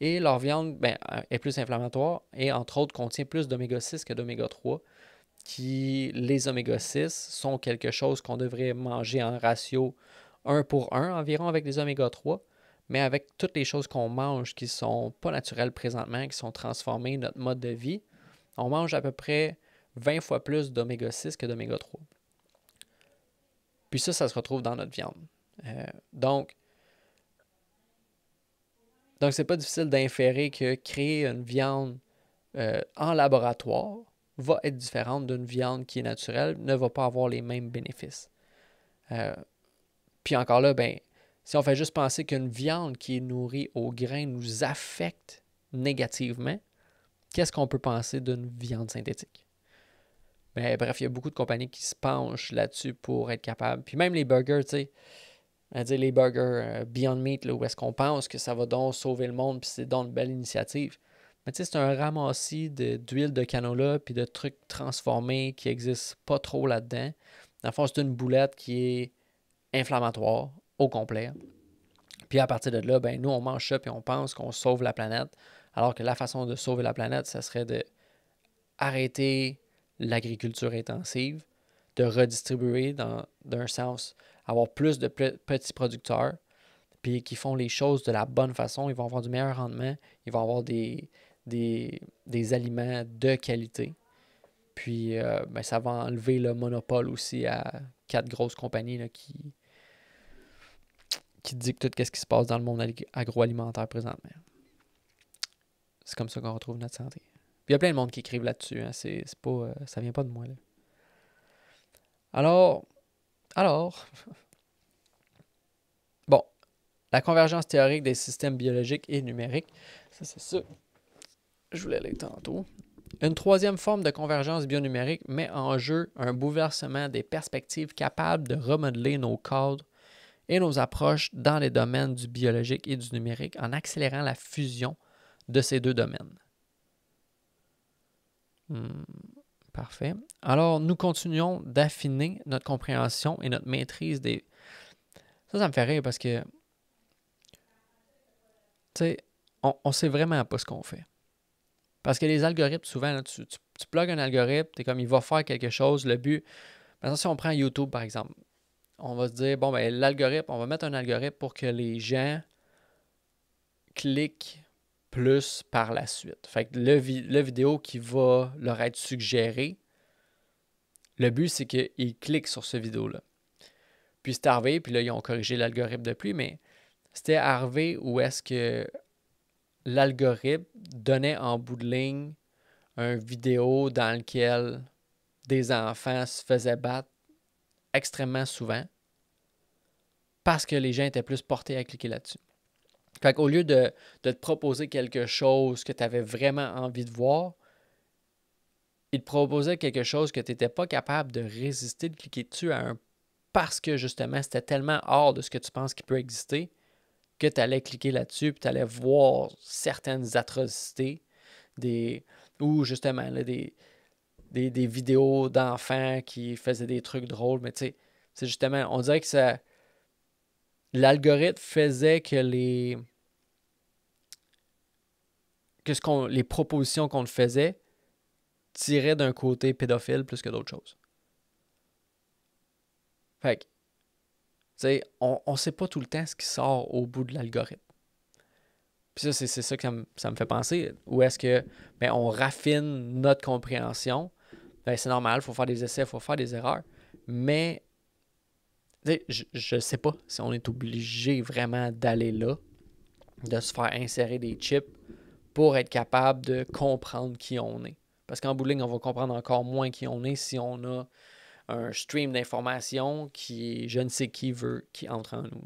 Speaker 1: et leur viande ben, euh, est plus inflammatoire et entre autres contient plus d'oméga 6 que d'oméga 3. Qui, les oméga 6 sont quelque chose qu'on devrait manger en ratio 1 pour 1 environ avec les oméga 3 mais avec toutes les choses qu'on mange qui ne sont pas naturelles présentement, qui sont transformées, notre mode de vie, on mange à peu près 20 fois plus d'oméga 6 que d'oméga 3. Puis ça, ça se retrouve dans notre viande. Euh, donc, donc c'est pas difficile d'inférer que créer une viande euh, en laboratoire va être différente d'une viande qui est naturelle, ne va pas avoir les mêmes bénéfices. Euh, puis encore là, ben, si on fait juste penser qu'une viande qui est nourrie au grain nous affecte négativement, qu'est-ce qu'on peut penser d'une viande synthétique? Mais bref, il y a beaucoup de compagnies qui se penchent là-dessus pour être capables. Puis même les burgers, tu sais. À dire les burgers euh, Beyond Meat, là, où est-ce qu'on pense que ça va donc sauver le monde, puis c'est donc une belle initiative. Mais tu sais, c'est un ramassis d'huile de, canola, puis de trucs transformés qui n'existent pas trop là-dedans. Dans le fond, c'est une boulette qui est inflammatoire au complet. Puis à partir de là, ben, nous, on mange ça, puis on pense qu'on sauve la planète. Alors que la façon de sauver la planète, ça serait de arrêter l'agriculture intensive, de redistribuer dans d'un sens, avoir plus de petits producteurs, puis qui font les choses de la bonne façon, ils vont avoir du meilleur rendement, ils vont avoir des, des, aliments de qualité. Puis euh, ben, ça va enlever le monopole aussi à quatre grosses compagnies qui, qui dictent tout ce qui se passe dans le monde agroalimentaire présentement. C'est comme ça qu'on retrouve notre santé il y a plein de monde qui écrivent là-dessus. ça hein. C'est, euh, ça vient pas de moi. Alors, alors, bon, la convergence théorique des systèmes biologiques et numériques, ça c'est ça. Je voulais aller tantôt. Une troisième forme de convergence bionumérique met en jeu un bouleversement des perspectives capables de remodeler nos cadres et nos approches dans les domaines du biologique et du numérique en accélérant la fusion de ces deux domaines. Hmm, parfait. Alors, nous continuons d'affiner notre compréhension et notre maîtrise des. Ça, ça me fait rire parce que. Tu sais, on, on sait vraiment pas ce qu'on fait. Parce que les algorithmes, souvent, tu, tu, un algorithme, tu es comme il va faire quelque chose. Le but. Maintenant, si on prend YouTube, par exemple, on va se dire, bon, ben, l'algorithme, on va mettre un algorithme pour que les gens cliquent plus par la suite. Fait le, vidéo qui va leur être suggéré, le but, c'est qu'ils cliquent sur ce vidéo-là. Puis c'est arrivé, puis là, ils ont corrigé l'algorithme depuis, mais c'était arrivé où est-ce que l'algorithme donnait en bout de ligne une vidéo dans laquelle des enfants se faisaient battre extrêmement souvent parce que les gens étaient plus portés à cliquer là-dessus. Fait qu'au lieu de, te proposer quelque chose que tu avais vraiment envie de voir, il te proposait quelque chose que tu n'étais pas capable de résister, de cliquer dessus à un parce que justement c'était tellement hors de ce que tu penses qui peut exister que tu allais cliquer là-dessus puis tu allais voir certaines atrocités des ou justement des, des, des, vidéos d'enfants qui faisaient des trucs drôles mais tu sais c'est justement on dirait que ça l'algorithme faisait que les quest ce qu'on les propositions qu'on faisait tiraient d'un côté pédophile plus que d'autres choses. Fait que, tu sais, on ne sait pas tout le temps ce qui sort au bout de l'algorithme. Puis ça, c'est ça que ça me, fait penser. Ou est-ce que ben, on raffine notre compréhension? Ben, c'est normal, il faut faire des essais, il faut faire des erreurs. Mais je ne sais pas si on est obligé vraiment d'aller là, de se faire insérer des chips pour être capable de comprendre qui on est. Parce qu'en bowling, on va comprendre encore moins qui on est si on a un stream d'informations qui je ne sais qui veut qui entre en nous.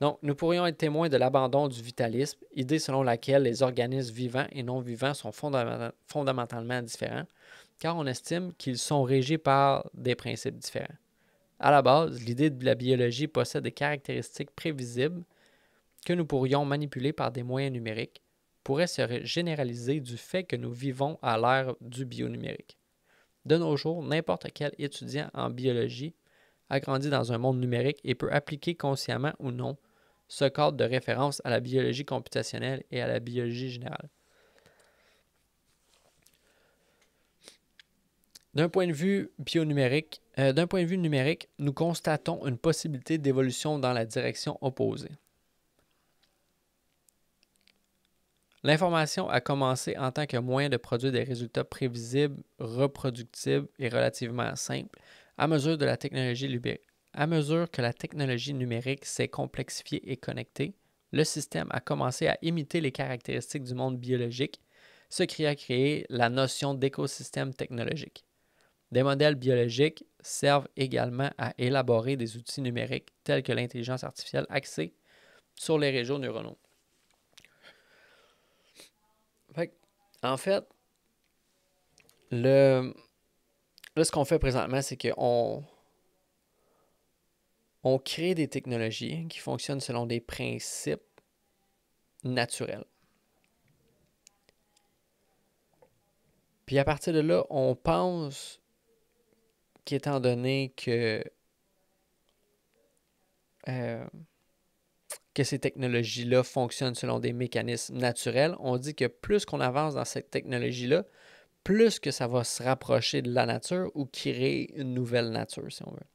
Speaker 1: Donc, nous pourrions être témoins de l'abandon du vitalisme, idée selon laquelle les organismes vivants et non vivants sont fondamentalement différents, car on estime qu'ils sont régis par des principes différents. À la base, l'idée de la biologie possède des caractéristiques prévisibles que nous pourrions manipuler par des moyens numériques pourrait se généraliser du fait que nous vivons à l'ère du bionumérique. De nos jours, n'importe quel étudiant en biologie a grandi dans un monde numérique et peut appliquer consciemment ou non ce cadre de référence à la biologie computationnelle et à la biologie générale. D'un point de vue euh, d'un point de vue numérique, nous constatons une possibilité d'évolution dans la direction opposée. L'information a commencé en tant que moyen de produire des résultats prévisibles, reproductibles et relativement simples à mesure, de la technologie, à mesure que la technologie numérique s'est complexifiée et connectée. Le système a commencé à imiter les caractéristiques du monde biologique, ce qui a créé la notion d'écosystème technologique. Des modèles biologiques servent également à élaborer des outils numériques tels que l'intelligence artificielle axée sur les réseaux neuronaux. en fait, le, ce qu'on fait présentement, c'est qu'on on crée des technologies qui fonctionnent selon des principes naturels. Puis à partir de là, on pense Étant donné que, euh, que ces technologies-là fonctionnent selon des mécanismes naturels, on dit que plus qu'on avance dans cette technologie-là, plus que ça va se rapprocher de la nature ou créer une nouvelle nature, si on veut.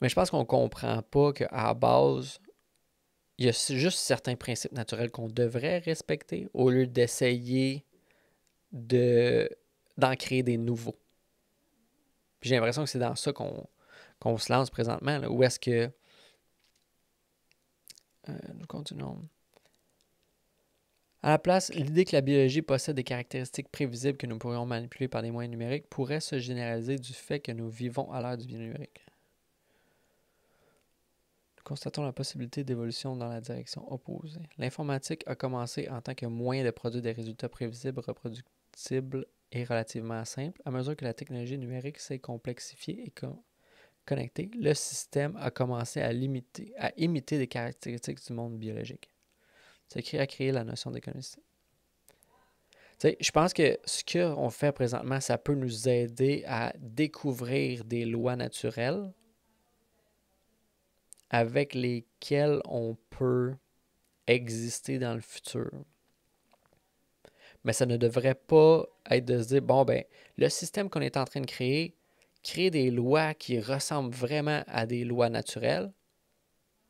Speaker 1: Mais je pense qu'on ne comprend pas qu'à la base, il y a juste certains principes naturels qu'on devrait respecter au lieu d'essayer de d'en créer des nouveaux. J'ai l'impression que c'est dans ça qu'on se lance présentement. ou où est-ce que. Euh, nous continuons. À la place, l'idée que la biologie possède des caractéristiques prévisibles que nous pourrions manipuler par des moyens numériques pourrait se généraliser du fait que nous vivons à l'ère du numérique. Nous constatons la possibilité d'évolution dans la direction opposée. L'informatique a commencé en tant que moyen de produire des résultats prévisibles, reproductibles est relativement simple. À mesure que la technologie numérique s'est complexifiée et connectée, le système a commencé à, limiter, à imiter des caractéristiques du monde biologique. Ce qui a créé la notion d'économie. Je pense que ce qu'on fait présentement, ça peut nous aider à découvrir des lois naturelles avec lesquelles on peut exister dans le futur mais ça ne devrait pas être de se dire, bon, ben, le système qu'on est en train de créer crée des lois qui ressemblent vraiment à des lois naturelles.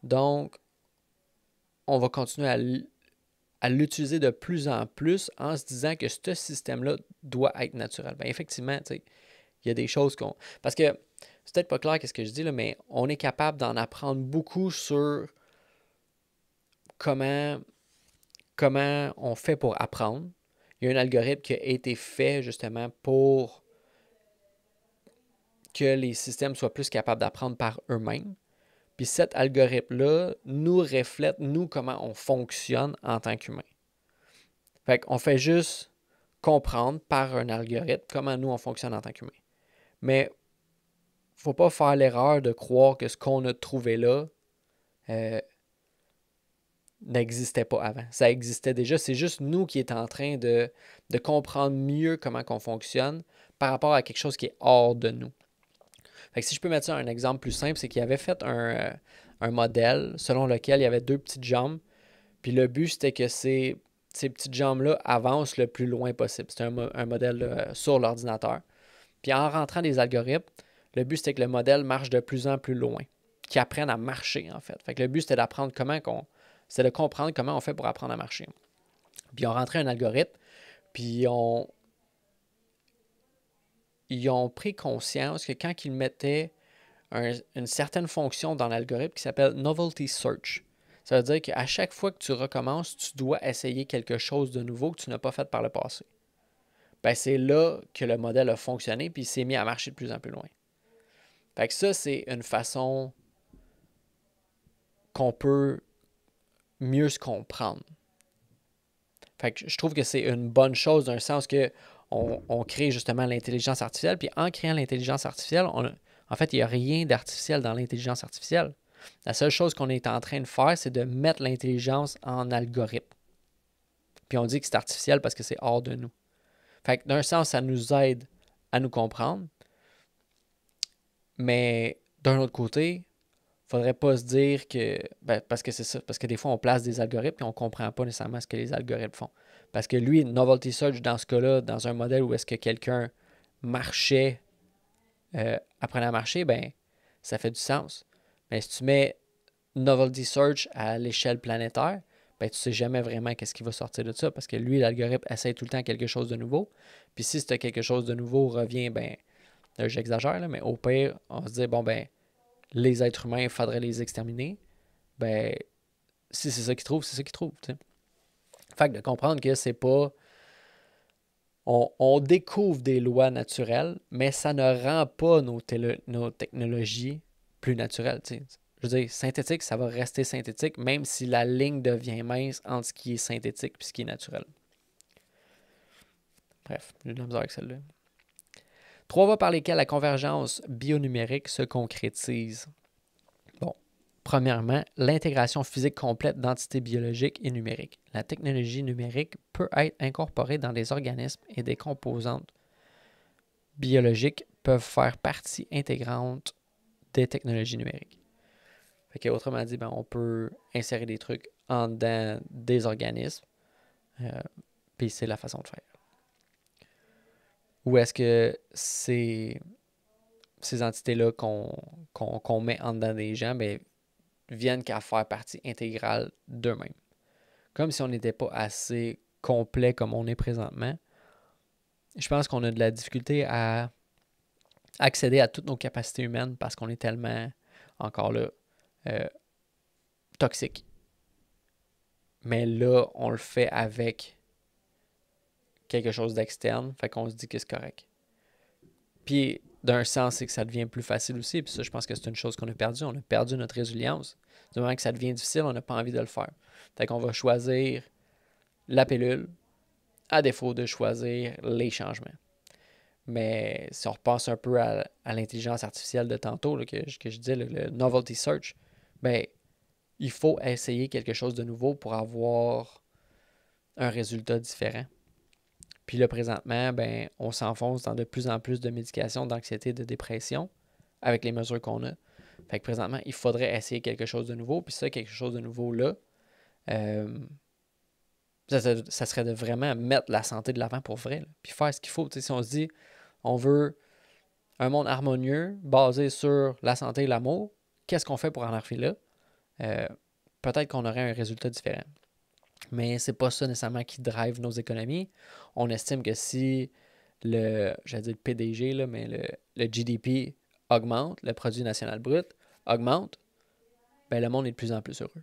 Speaker 1: Donc, on va continuer à l'utiliser de plus en plus en se disant que ce système-là doit être naturel. Bien, effectivement, il y a des choses qu'on... Parce que, c'est peut-être pas clair qu'est-ce que je dis, là, mais on est capable d'en apprendre beaucoup sur comment, comment on fait pour apprendre, il y a un algorithme qui a été fait justement pour que les systèmes soient plus capables d'apprendre par eux-mêmes. Puis cet algorithme-là nous reflète, nous, comment on fonctionne en tant qu'humain. Fait qu'on fait juste comprendre par un algorithme comment nous, on fonctionne en tant qu'humain. Mais il ne faut pas faire l'erreur de croire que ce qu'on a trouvé là, euh, n'existait pas avant. Ça existait déjà. C'est juste nous qui sommes en train de, comprendre mieux comment on fonctionne par rapport à quelque chose qui est hors de nous. Fait si je peux mettre ça un exemple plus simple, c'est qu'il avait fait euh, un, modèle selon lequel il y avait deux petites jambes. Puis le but, c'était que ces, petites jambes-là avancent le plus loin possible. C'était un, modèle euh, sur l'ordinateur. Puis en rentrant des algorithmes, le but, c'était que le modèle marche de plus en plus loin, qu'il apprenne à marcher, en fait. Fait le but, c'était d'apprendre comment qu'on c'est de comprendre comment on fait pour apprendre à marcher. Puis on rentrait un algorithme, puis on... ils ont pris conscience que quand ils mettaient une certaine fonction dans l'algorithme qui s'appelle Novelty Search, ça veut dire qu'à chaque fois que tu recommences, tu dois essayer quelque chose de nouveau que tu n'as pas fait par le passé. Ben, c'est là que le modèle a fonctionné, puis il s'est mis à marcher de plus en plus loin. Fait que ça, c'est une façon qu'on peut mieux se comprendre. Fait je trouve que c'est une bonne chose d'un sens que on, crée justement l'intelligence artificielle, puis en créant l'intelligence artificielle, on, en fait, il n'y a rien d'artificiel dans l'intelligence artificielle. La seule chose qu'on est en train de faire, c'est de mettre l'intelligence en algorithme. Puis on dit que c'est artificiel parce que c'est hors de nous. Fait d'un sens, ça nous aide à nous comprendre, mais d'un autre côté, faudrait pas se dire que. Ben, parce que c'est ça. Parce que des fois, on place des algorithmes et on ne comprend pas nécessairement ce que les algorithmes font. Parce que lui, Novelty Search, dans ce cas-là, dans un modèle où est-ce que quelqu'un marchait, euh, apprenait à marcher, ben, ça fait du sens. Mais si tu mets Novelty Search à l'échelle planétaire, ben, tu ne sais jamais vraiment qu'est-ce qui va sortir de ça parce que lui, l'algorithme essaie tout le temps quelque chose de nouveau. Puis si c'est quelque chose de nouveau revient, ben, j'exagère, mais au pire, on se dit, bon, ben, les êtres humains, il faudrait les exterminer, ben, si c'est ça qu'ils trouvent, c'est ça qu'ils trouvent. Fait que de comprendre que c'est pas. On, découvre des lois naturelles, mais ça ne rend pas nos, nos technologies plus naturelles. Je veux dire, synthétique, ça va rester synthétique, même si la ligne devient mince entre ce qui est synthétique et ce qui est naturel. Bref, j'ai de la misère avec celle-là. Trois voies par lesquelles la convergence bionumérique se concrétise. Bon, premièrement, l'intégration physique complète d'entités biologiques et numériques. La technologie numérique peut être incorporée dans des organismes et des composantes biologiques peuvent faire partie intégrante des technologies numériques. autrement dit, ben, on peut insérer des trucs en des organismes. Euh, Puis c'est la façon de faire. Ou est-ce que ces, ces entités-là qu'on met en dedans des gens mais ben, viennent qu'à faire partie intégrale d'eux-mêmes? Comme si on n'était pas assez complet comme on est présentement, je pense qu'on a de la difficulté à accéder à toutes nos capacités humaines parce qu'on est tellement, encore là, euh, toxique. Mais là, on le fait avec quelque chose d'externe. Fait qu'on se dit que c'est correct. Puis d'un sens, c'est que ça devient plus facile aussi. Puis ça, je pense que c'est une chose qu'on a perdue. On a perdu notre résilience. Du moment que ça devient difficile, on n'a pas envie de le faire. Fait qu'on va choisir la pilule à défaut de choisir les changements. Mais si on repasse un peu à, l'intelligence artificielle de tantôt, là, que, que, je disais, le, novelty search, ben, il faut essayer quelque chose de nouveau pour avoir un résultat différent. Puis là, présentement, ben, on s'enfonce dans de plus en plus de médications d'anxiété et de dépression avec les mesures qu'on a. Fait que présentement, il faudrait essayer quelque chose de nouveau. Puis ça, quelque chose de nouveau là, euh, ça, serait de vraiment mettre la santé de l'avant pour vrai. Puis faire ce qu'il faut. si on se dit, on veut un monde harmonieux basé sur la santé et l'amour, qu'est-ce qu'on fait pour en arriver là? Euh, peut-être qu'on aurait un résultat différent. Mais c'est pas ça nécessairement qui drive nos économies. On estime que si le, dire le PDG, mais le, GDP augmente, le produit national brut augmente, ben le monde est de plus en plus heureux.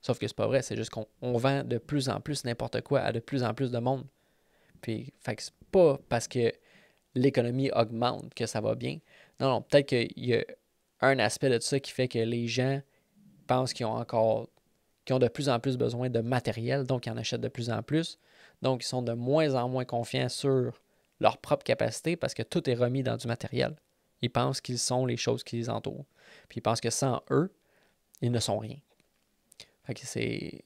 Speaker 1: Sauf que c'est pas vrai, c'est juste qu'on vend de plus en plus n'importe quoi à de plus en plus de monde. Puis, fait pas parce que l'économie augmente que ça va bien. Non, non, peut-être qu'il y a un aspect de tout ça qui fait que les gens pensent qu'ils ont encore qui ont de plus en plus besoin de matériel, donc ils en achètent de plus en plus. Donc, ils sont de moins en moins confiants sur leur propre capacité parce que tout est remis dans du matériel. Ils pensent qu'ils sont les choses qui les entourent. Puis ils pensent que sans eux, ils ne sont rien. Fait que c'est,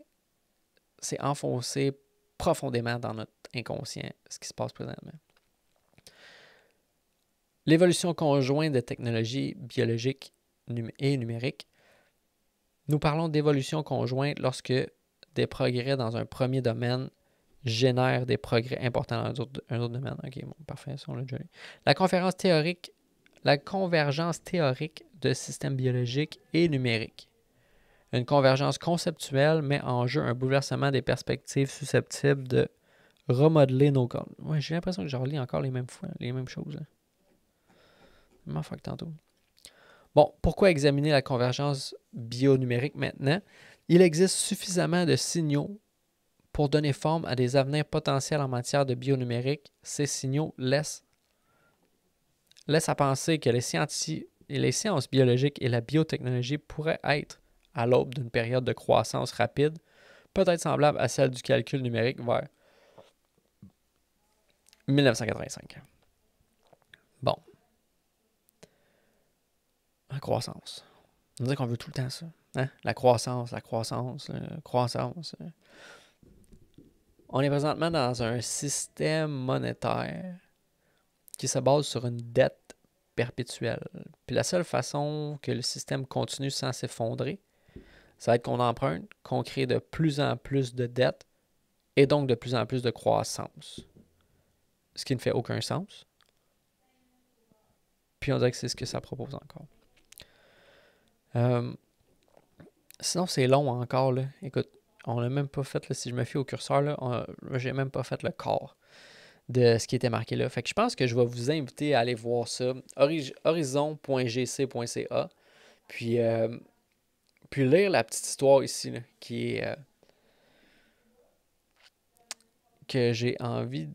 Speaker 1: c'est enfoncé profondément dans notre inconscient ce qui se passe présentement. L'évolution conjointe des technologies biologiques et numériques nous parlons d'évolution conjointe lorsque des progrès dans un premier domaine génèrent des progrès importants dans un autre, domaine. OK, bon, parfait, on l'a La conférence théorique, la convergence théorique de systèmes biologiques et numériques. Une convergence conceptuelle met en jeu un bouleversement des perspectives susceptibles de remodeler nos corps. Ouais, j'ai l'impression que je relis encore les mêmes fois, les mêmes choses. Hein. M'en tantôt. Bon, pourquoi examiner la convergence bionumérique maintenant? Il existe suffisamment de signaux pour donner forme à des avenirs potentiels en matière de bionumérique. Ces signaux laissent, à penser que les sciences biologiques et la biotechnologie pourraient être à l'aube d'une période de croissance rapide, peut-être semblable à celle du calcul numérique vers 1985. La croissance. On dit qu'on veut tout le temps ça. Hein? La croissance, la croissance, la croissance. Euh. On est présentement dans un système monétaire qui se base sur une dette perpétuelle. Puis la seule façon que le système continue sans s'effondrer, ça va être qu'on emprunte, qu'on crée de plus en plus de dettes et donc de plus en plus de croissance. Ce qui ne fait aucun sens. Puis on dirait que c'est ce que ça propose encore. Euh, sinon, c'est long encore. Là. Écoute, on l'a même pas fait, là, si je me fie au curseur, là, j'ai même pas fait le corps de ce qui était marqué là. Fait que je pense que je vais vous inviter à aller voir ça. Horizon.gc.ca. Puis, euh, puis lire la petite histoire ici qui est. Euh, que j'ai envie.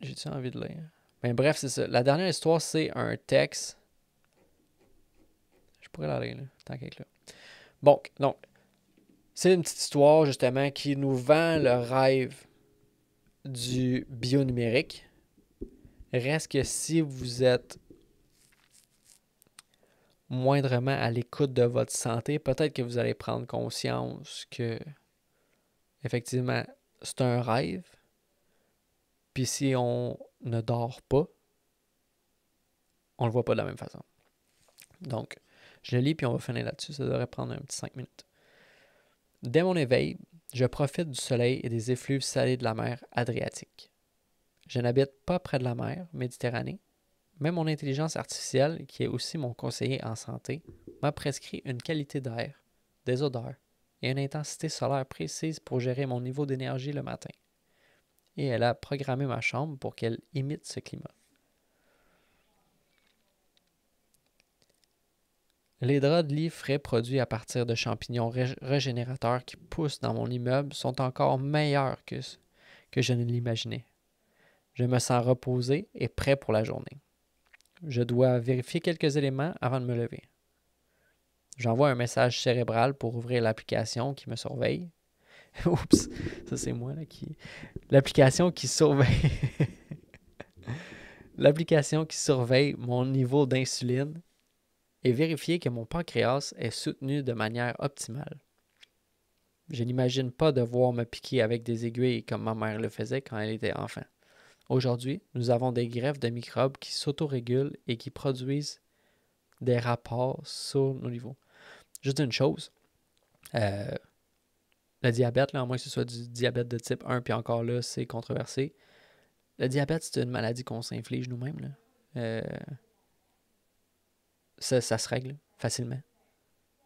Speaker 1: jai envie de lire? Mais ben, bref, c'est ça. La dernière histoire, c'est un texte pourrais l'aller, là, tant qu'être là. Bon, donc, c'est une petite histoire, justement, qui nous vend le rêve du bio-numérique. Reste que si vous êtes moindrement à l'écoute de votre santé, peut-être que vous allez prendre conscience que, effectivement, c'est un rêve. Puis si on ne dort pas, on ne le voit pas de la même façon. Donc, je le lis puis on va finir là-dessus. Ça devrait prendre un petit cinq minutes. Dès mon éveil, je profite du soleil et des effluves salés de la mer Adriatique. Je n'habite pas près de la mer Méditerranée, mais mon intelligence artificielle, qui est aussi mon conseiller en santé, m'a prescrit une qualité d'air, des odeurs et une intensité solaire précise pour gérer mon niveau d'énergie le matin. Et elle a programmé ma chambre pour qu'elle imite ce climat. Les draps de lit frais produits à partir de champignons régénérateurs qui poussent dans mon immeuble sont encore meilleurs que, que je ne l'imaginais. Je me sens reposé et prêt pour la journée. Je dois vérifier quelques éléments avant de me lever. J'envoie un message cérébral pour ouvrir l'application qui me surveille. Oups, ça c'est moi là, qui. L'application qui surveille. l'application qui surveille mon niveau d'insuline et vérifier que mon pancréas est soutenu de manière optimale. Je n'imagine pas devoir me piquer avec des aiguilles comme ma mère le faisait quand elle était enfant. Aujourd'hui, nous avons des greffes de microbes qui s'autorégulent et qui produisent des rapports sur nos niveaux. Juste une chose, euh, le diabète, là, à moins que ce soit du diabète de type 1, puis encore là, c'est controversé. Le diabète, c'est une maladie qu'on s'inflige nous-mêmes. Euh, ça, ça se règle facilement.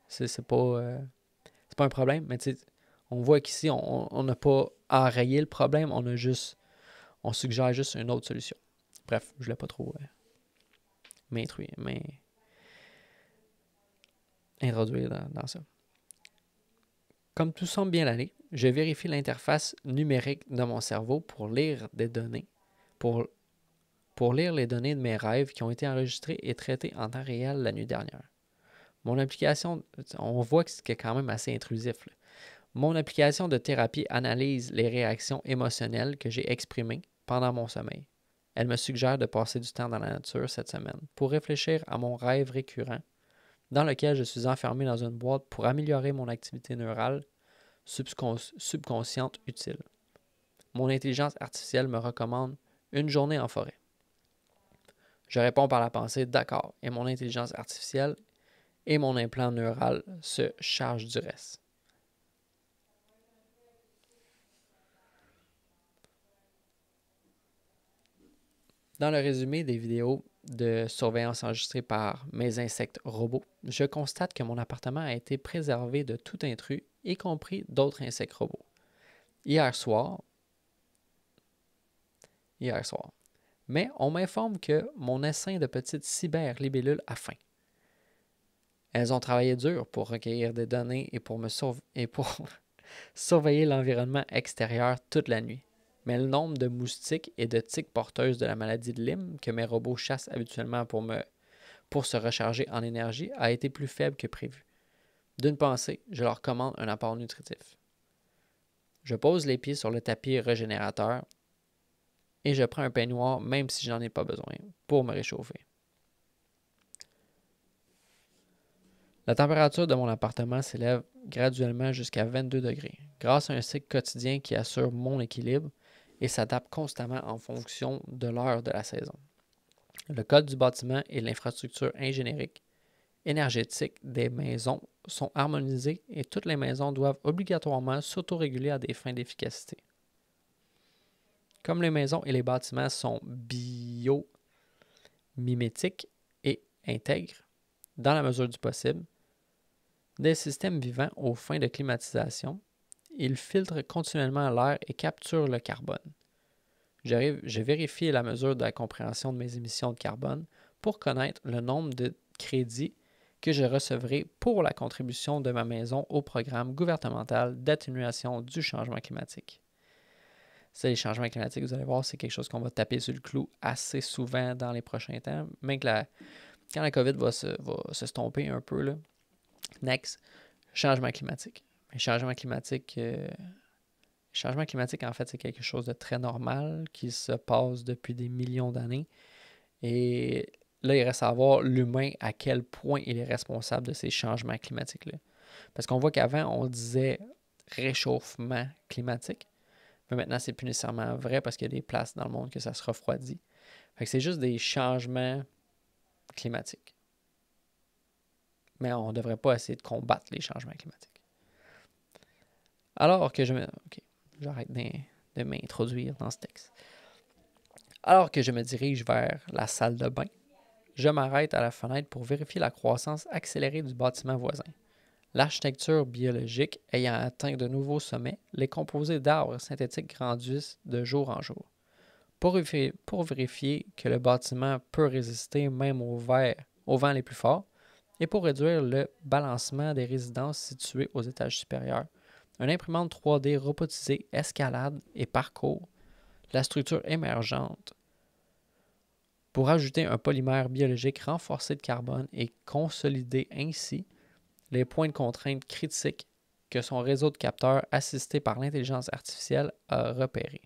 Speaker 1: C'est pas, euh, pas un problème, mais on voit qu'ici, on n'a pas enrayé le problème, on a juste. On suggère juste une autre solution. Bref, je ne l'ai pas trop euh, mais. introduire dans, dans ça. Comme tout semble bien aller, je vérifie l'interface numérique de mon cerveau pour lire des données, pour pour lire les données de mes rêves qui ont été enregistrées et traitées en temps réel la nuit dernière. Mon application, on voit que c'est quand même assez intrusif. Mon application de thérapie analyse les réactions émotionnelles que j'ai exprimées pendant mon sommeil. Elle me suggère de passer du temps dans la nature cette semaine pour réfléchir à mon rêve récurrent dans lequel je suis enfermé dans une boîte pour améliorer mon activité neurale subconsciente utile. Mon intelligence artificielle me recommande une journée en forêt. Je réponds par la pensée, d'accord, et mon intelligence artificielle et mon implant neural se chargent du reste. Dans le résumé des vidéos de surveillance enregistrées par mes insectes robots, je constate que mon appartement a été préservé de tout intrus, y compris d'autres insectes robots. Hier soir, hier soir, mais on m'informe que mon essaim de petites cyberlibellules a faim. Elles ont travaillé dur pour recueillir des données et pour, me surveiller l'environnement extérieur toute la nuit. Mais le nombre de moustiques et de tiques porteuses de la maladie de Lyme que mes robots chassent habituellement pour, pour se recharger en énergie a été plus faible que prévu. D'une pensée, je leur commande un apport nutritif. Je pose les pieds sur le tapis régénérateur et je prends un peignoir même si je n'en ai pas besoin pour me réchauffer. La température de mon appartement s'élève graduellement jusqu'à 22 degrés grâce à un cycle quotidien qui assure mon équilibre et s'adapte constamment en fonction de l'heure de la saison. Le code du bâtiment et l'infrastructure ingénérique énergétique des maisons sont harmonisés et toutes les maisons doivent obligatoirement s'autoréguler à des fins d'efficacité. Comme les maisons et les bâtiments sont bio, mimétiques et intègres, dans la mesure du possible, des systèmes vivants aux fins de climatisation, ils filtrent continuellement l'air et capturent le carbone. J'ai vérifié la mesure de la compréhension de mes émissions de carbone pour connaître le nombre de crédits que je recevrai pour la contribution de ma maison au programme gouvernemental d'atténuation du changement climatique. Ça, les changements climatiques, vous allez voir, c'est quelque chose qu'on va taper sur le clou assez souvent dans les prochains temps. Même que la, quand la COVID va se, va se stomper un peu, là. next, changement climatique. Les changement climatique, euh, changement climatique, en fait, c'est quelque chose de très normal qui se passe depuis des millions d'années. Et là, il reste à voir l'humain à quel point il est responsable de ces changements climatiques-là. Parce qu'on voit qu'avant, on disait réchauffement climatique. Mais maintenant, c'est plus nécessairement vrai parce qu'il y a des places dans le monde que ça se refroidit. c'est juste des changements climatiques. Mais on ne devrait pas essayer de combattre les changements climatiques. Alors que je me. Ok, j'arrête de m'introduire dans ce texte. Alors que je me dirige vers la salle de bain, je m'arrête à la fenêtre pour vérifier la croissance accélérée du bâtiment voisin. L'architecture biologique ayant atteint de nouveaux sommets, les composés d'arbres synthétiques grandissent de jour en jour. Pour, vérifier que le bâtiment peut résister même aux, vents les plus forts, et pour réduire le balancement des résidences situées aux étages supérieurs, un imprimante 3D robotisée escalade et parcourt la structure émergente pour ajouter un polymère biologique renforcé de carbone et consolider ainsi les points de contrainte critiques que son réseau de capteurs assisté par l'intelligence artificielle a repérés.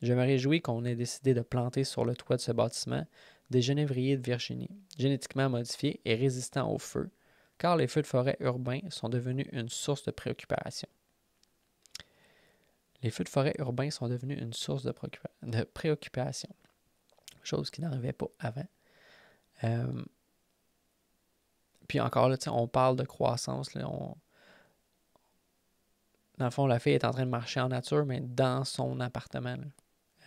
Speaker 1: Je me réjouis qu'on ait décidé de planter sur le toit de ce bâtiment des genévriers de Virginie, génétiquement modifiés et résistants au feu, car les feux de forêt urbains sont devenus une source de préoccupation. Les feux de forêt urbains sont devenus une source de, préoccupation, chose qui n'arrivait pas avant. Euh, puis encore là, on parle de croissance. Là, Dans le fond, la fille est en train de marcher en nature, mais dans son appartement.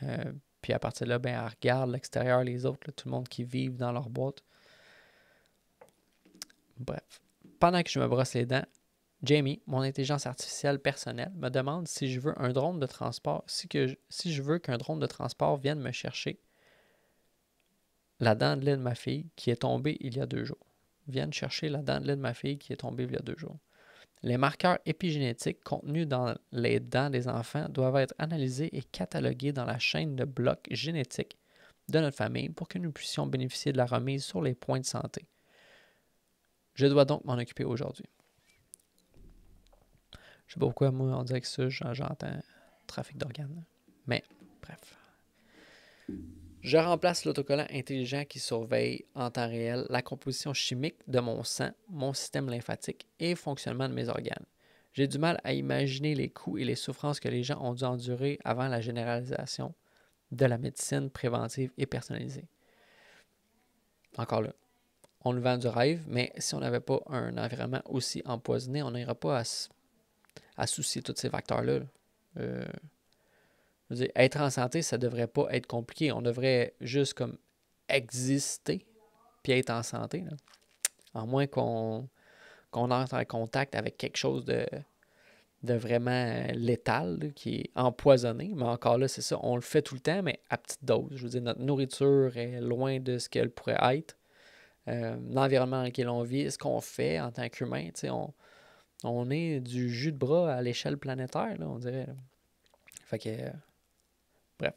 Speaker 1: Euh, puis à partir de là, ben, elle regarde l'extérieur, les autres, tout le monde qui vit dans leur boîte. Bref. Pendant que je me brosse les dents, Jamie, mon intelligence artificielle personnelle, me demande si je veux un drone de transport, si, que si je veux qu'un drone de transport vienne me chercher la dent de lait de ma fille qui est tombée il y a deux jours viennent chercher la dent de lait de ma fille qui est tombée il y a deux jours. Les marqueurs épigénétiques contenus dans les dents des enfants doivent être analysés et catalogués dans la chaîne de blocs génétiques de notre famille pour que nous puissions bénéficier de la remise sur les points de santé. Je dois donc m'en occuper aujourd'hui. Je sais pas pourquoi, moi, on dirait que ça, j'entends trafic d'organes. Mais, bref. Je remplace l'autocollant intelligent qui surveille en temps réel la composition chimique de mon sang, mon système lymphatique et le fonctionnement de mes organes. J'ai du mal à imaginer les coûts et les souffrances que les gens ont dû endurer avant la généralisation de la médecine préventive et personnalisée. Encore là, on nous vend du rêve, mais si on n'avait pas un environnement aussi empoisonné, on n'ira pas à, soucier tous ces facteurs-là. Euh, être en santé, ça ne devrait pas être compliqué. On devrait juste comme exister puis être en santé. Là. À moins qu'on entre en contact avec quelque chose de, de vraiment létal, qui est empoisonné. Mais encore là, c'est ça, on le fait tout le temps, mais à petite dose. Je veux dire, notre nourriture est loin de ce qu'elle pourrait être. Euh, l'environnement dans lequel on vit, ce qu'on fait en tant qu'humain, on, on est du jus de bras à l'échelle planétaire, on dirait. Fait que euh, Bref.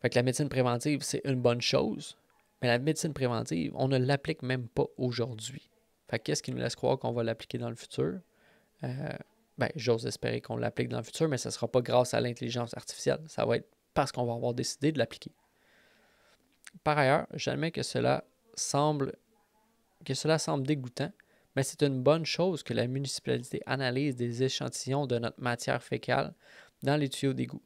Speaker 1: Fait que la médecine préventive, c'est une bonne chose, mais la médecine préventive, on ne l'applique même pas aujourd'hui. Fait qu'est-ce qui nous laisse croire qu'on va l'appliquer dans le futur? Euh, ben, j'ose espérer qu'on l'applique dans le futur, mais ce ne sera pas grâce à l'intelligence artificielle. Ça va être parce qu'on va avoir décidé de l'appliquer. Par ailleurs, jamais que cela semble que cela semble dégoûtant, mais c'est une bonne chose que la municipalité analyse des échantillons de notre matière fécale dans les tuyaux d'égout.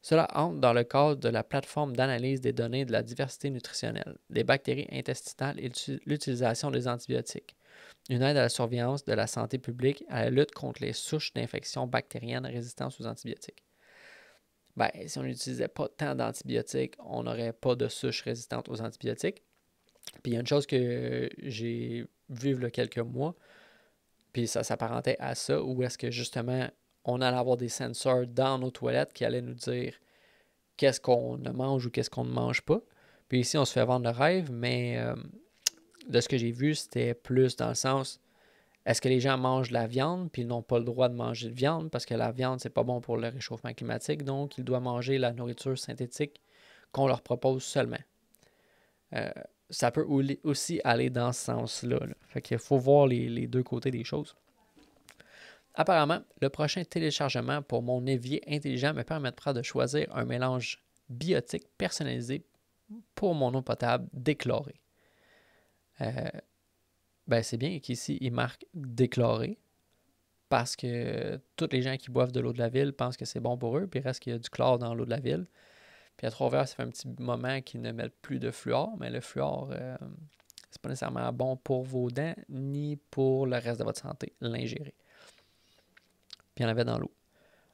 Speaker 1: Cela entre dans le cadre de la plateforme d'analyse des données de la diversité nutritionnelle, des bactéries intestinales et l'utilisation des antibiotiques. Une aide à la surveillance de la santé publique à la lutte contre les souches d'infections bactériennes résistantes aux antibiotiques. Ben, si on n'utilisait pas tant d'antibiotiques, on n'aurait pas de souches résistantes aux antibiotiques. Puis il y a une chose que j'ai vue il y a quelques mois, puis ça s'apparentait à ça, où est-ce que justement on allait avoir des sensors dans nos toilettes qui allaient nous dire qu'est-ce qu'on mange ou qu'est-ce qu'on ne mange pas. Puis ici, on se fait vendre le rêve, mais euh, de ce que j'ai vu, c'était plus dans le sens est-ce que les gens mangent de la viande puis ils n'ont pas le droit de manger de viande parce que la viande, c'est pas bon pour le réchauffement climatique, donc ils doivent manger la nourriture synthétique qu'on leur propose seulement. Euh, ça peut aussi aller dans ce sens-là. Fait qu'il faut voir les deux côtés des choses. Apparemment, le prochain téléchargement pour mon évier intelligent me permettra de choisir un mélange biotique personnalisé pour mon eau potable déclarée. Euh, ben c'est bien qu'ici, il marque déchloré » parce que toutes les gens qui boivent de l'eau de la ville pensent que c'est bon pour eux, puis reste qu'il y a du chlore dans l'eau de la ville. Puis à trois heures, ça fait un petit moment qu'ils ne mettent plus de fluor, mais le fluor, ce euh, c'est pas nécessairement bon pour vos dents ni pour le reste de votre santé, l'ingérer il y en avait dans l'eau.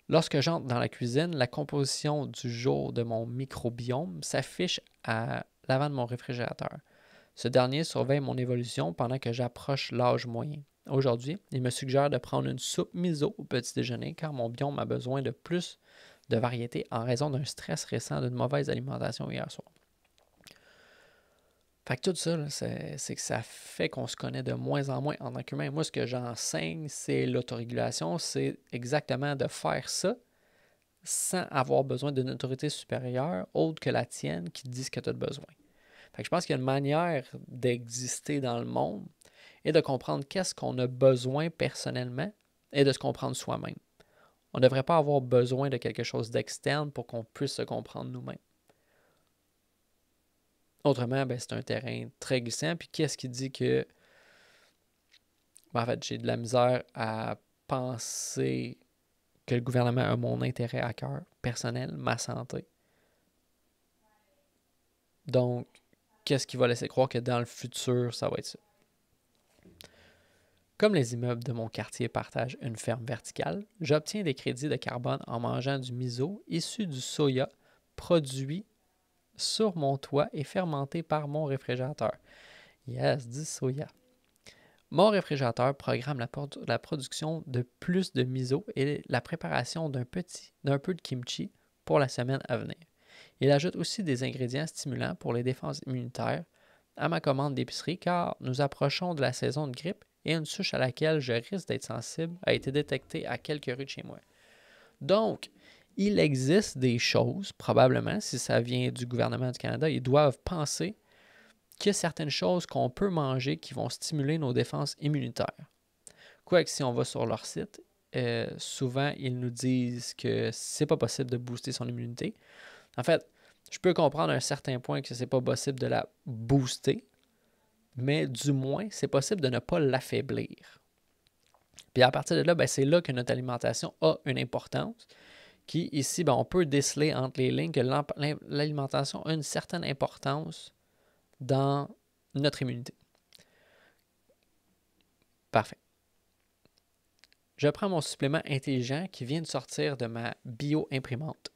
Speaker 1: Lorsque j'entre dans la cuisine, la composition du jour de mon microbiome s'affiche à l'avant de mon réfrigérateur. Ce dernier surveille mon évolution pendant que j'approche l'âge moyen. Aujourd'hui, il me suggère de prendre une soupe miso au petit déjeuner car mon biome a besoin de plus de variété en raison d'un stress récent d'une mauvaise alimentation hier soir. Fait que tout ça, c'est que ça fait qu'on se connaît de moins en moins en tant qu'humain. Moi, ce que j'enseigne, c'est l'autorégulation, c'est exactement de faire ça sans avoir besoin d'une autorité supérieure autre que la tienne qui te dit ce que tu as besoin. Fait que je pense qu'il y a une manière d'exister dans le monde et de comprendre qu'est-ce qu'on a besoin personnellement et de se comprendre soi-même. On ne devrait pas avoir besoin de quelque chose d'externe pour qu'on puisse se comprendre nous-mêmes. Autrement, ben, c'est un terrain très glissant. Puis qu'est-ce qui dit que. Ben, en fait, j'ai de la misère à penser que le gouvernement a mon intérêt à cœur, personnel, ma santé. Donc, qu'est-ce qui va laisser croire que dans le futur, ça va être ça? Comme les immeubles de mon quartier partagent une ferme verticale, j'obtiens des crédits de carbone en mangeant du miso issu du soya produit sur mon toit et fermenté par mon réfrigérateur. Yes, dit soya. Mon réfrigérateur programme la, production de plus de miso et la préparation d'un petit d'un peu de kimchi pour la semaine à venir. Il ajoute aussi des ingrédients stimulants pour les défenses immunitaires à ma commande d'épicerie car nous approchons de la saison de grippe et une souche à laquelle je risque d'être sensible a été détectée à quelques rues de chez moi. Donc, il existe des choses, probablement, si ça vient du gouvernement du Canada, ils doivent penser qu'il y a certaines choses qu'on peut manger qui vont stimuler nos défenses immunitaires. Quoique, si on va sur leur site, euh, souvent ils nous disent que c'est pas possible de booster son immunité. En fait, je peux comprendre à un certain point que c'est pas possible de la booster, mais du moins, c'est possible de ne pas l'affaiblir. Puis à partir de là, ben, c'est là que notre alimentation a une importance qui ici, ben, on peut déceler entre les lignes que l'alimentation a une certaine importance dans notre immunité. Parfait. Je prends mon supplément intelligent qui vient de sortir de ma bio-imprimante.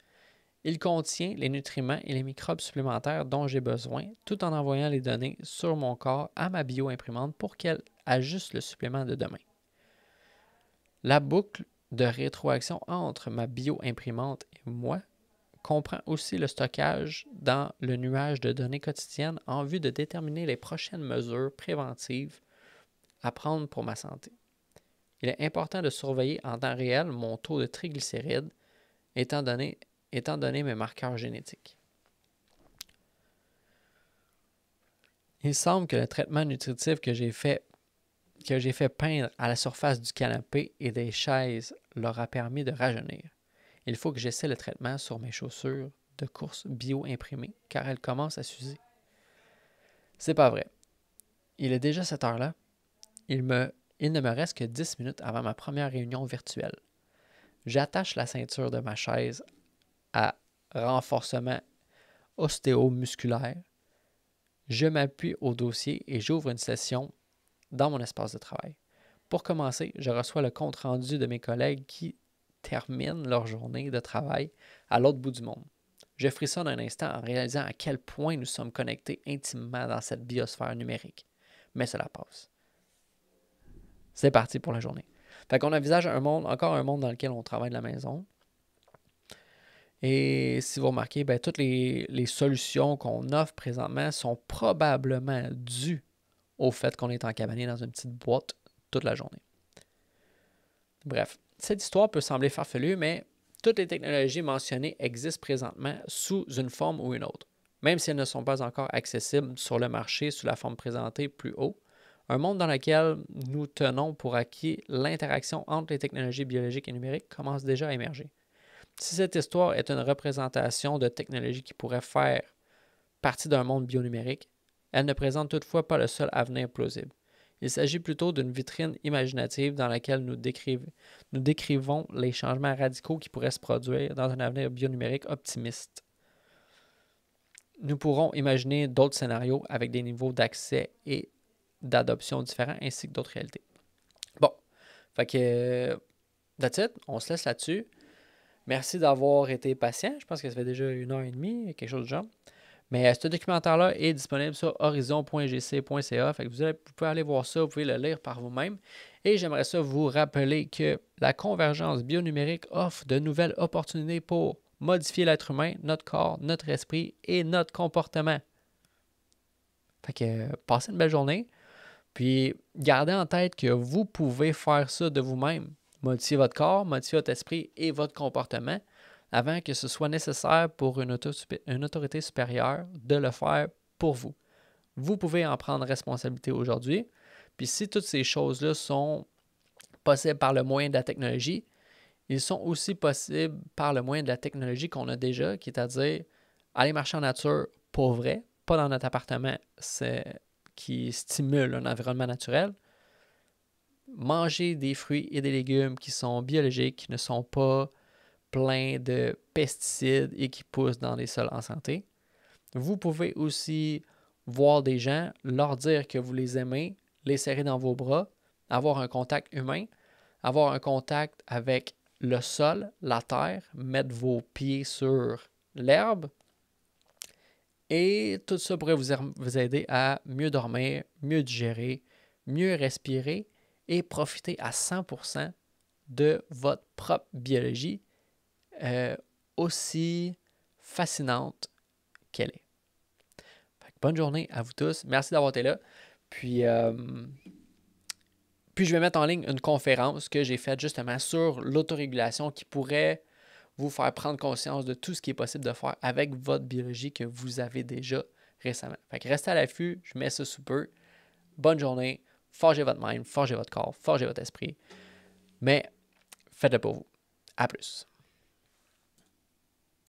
Speaker 1: Il contient les nutriments et les microbes supplémentaires dont j'ai besoin, tout en envoyant les données sur mon corps à ma bio-imprimante pour qu'elle ajuste le supplément de demain. La boucle de rétroaction entre ma bio-imprimante et moi comprend aussi le stockage dans le nuage de données quotidiennes en vue de déterminer les prochaines mesures préventives à prendre pour ma santé. Il est important de surveiller en temps réel mon taux de triglycérides étant donné, étant donné mes marqueurs génétiques. Il semble que le traitement nutritif que j'ai fait que j'ai fait peindre à la surface du canapé et des chaises leur a permis de rajeunir. Il faut que j'essaie le traitement sur mes chaussures de course bio-imprimées, car elles commencent à s'user. C'est pas vrai. Il est déjà cette heure-là. Il, me... Il ne me reste que 10 minutes avant ma première réunion virtuelle. J'attache la ceinture de ma chaise à renforcement ostéo-musculaire. Je m'appuie au dossier et j'ouvre une session dans mon espace de travail. Pour commencer, je reçois le compte-rendu de mes collègues qui terminent leur journée de travail à l'autre bout du monde. Je frissonne un instant en réalisant à quel point nous sommes connectés intimement dans cette biosphère numérique. Mais cela passe. C'est parti pour la journée. Fait qu'on envisage un monde, encore un monde dans lequel on travaille de la maison. Et si vous remarquez, ben, toutes les solutions qu'on offre présentement sont probablement dues au fait qu'on est encabané dans une petite boîte toute la journée. Bref, cette histoire peut sembler farfelue, mais toutes les technologies mentionnées existent présentement sous une forme ou une autre. Même si elles ne sont pas encore accessibles sur le marché sous la forme présentée plus haut, un monde dans lequel nous tenons pour acquis l'interaction entre les technologies biologiques et numériques commence déjà à émerger. Si cette histoire est une représentation de technologies qui pourraient faire partie d'un monde bionumérique, elle ne présente toutefois pas le seul avenir plausible. Il s'agit plutôt d'une vitrine imaginative dans laquelle nous, décrivons les changements radicaux qui pourraient se produire dans un avenir bionumérique optimiste. Nous pourrons imaginer d'autres scénarios avec des niveaux d'accès et d'adoption différents ainsi que d'autres réalités. Bon, fait que that's on se laisse là-dessus. Merci d'avoir été patient. Je pense que ça fait déjà une heure et demie, quelque chose du genre. Mais euh, ce documentaire-là est disponible sur horizon.gc.ca. vous, vous pouvez aller voir ça, vous pouvez le lire par vous-même. Et j'aimerais ça vous rappeler que la convergence bionumérique offre de nouvelles opportunités pour modifier l'être humain, notre corps, notre esprit et notre comportement. Fait que euh, passez une belle journée. Puis gardez en tête que vous pouvez faire ça de vous-même. Modifier votre corps, modifier votre esprit et votre comportement avant que ce soit nécessaire pour une, autorité supérieure de le faire pour vous. Vous pouvez en prendre responsabilité aujourd'hui. Puis si toutes ces choses-là sont possibles par le moyen de la technologie, ils sont aussi possibles par le moyen de la technologie qu'on a déjà, qui est à dire aller marcher en nature pour vrai, pas dans notre appartement c'est qui stimule un environnement naturel. Manger des fruits et des légumes qui sont biologiques, qui ne sont pas plein de pesticides et qui poussent dans des sols en santé. Vous pouvez aussi voir des gens, leur dire que vous les aimez, les serrer dans vos bras, avoir un contact humain, avoir un contact avec le sol, la terre, mettre vos pieds sur l'herbe. Et tout ça pourrait vous aider à mieux dormir, mieux digérer, mieux respirer et profiter à 100% de votre propre biologie euh, aussi fascinante qu'elle est. bonne journée à vous tous. Merci d'avoir été là. Puis, euh, puis je vais mettre en ligne une conférence que j'ai faite justement sur l'autorégulation qui pourrait vous faire prendre conscience de tout ce qui est possible de faire avec votre biologie que vous avez déjà récemment. Fait restez à l'affût, je mets ça sous peu. Bonne journée, forgez votre mind, forgez votre corps, forgez votre esprit, mais faites-le pour vous. À plus.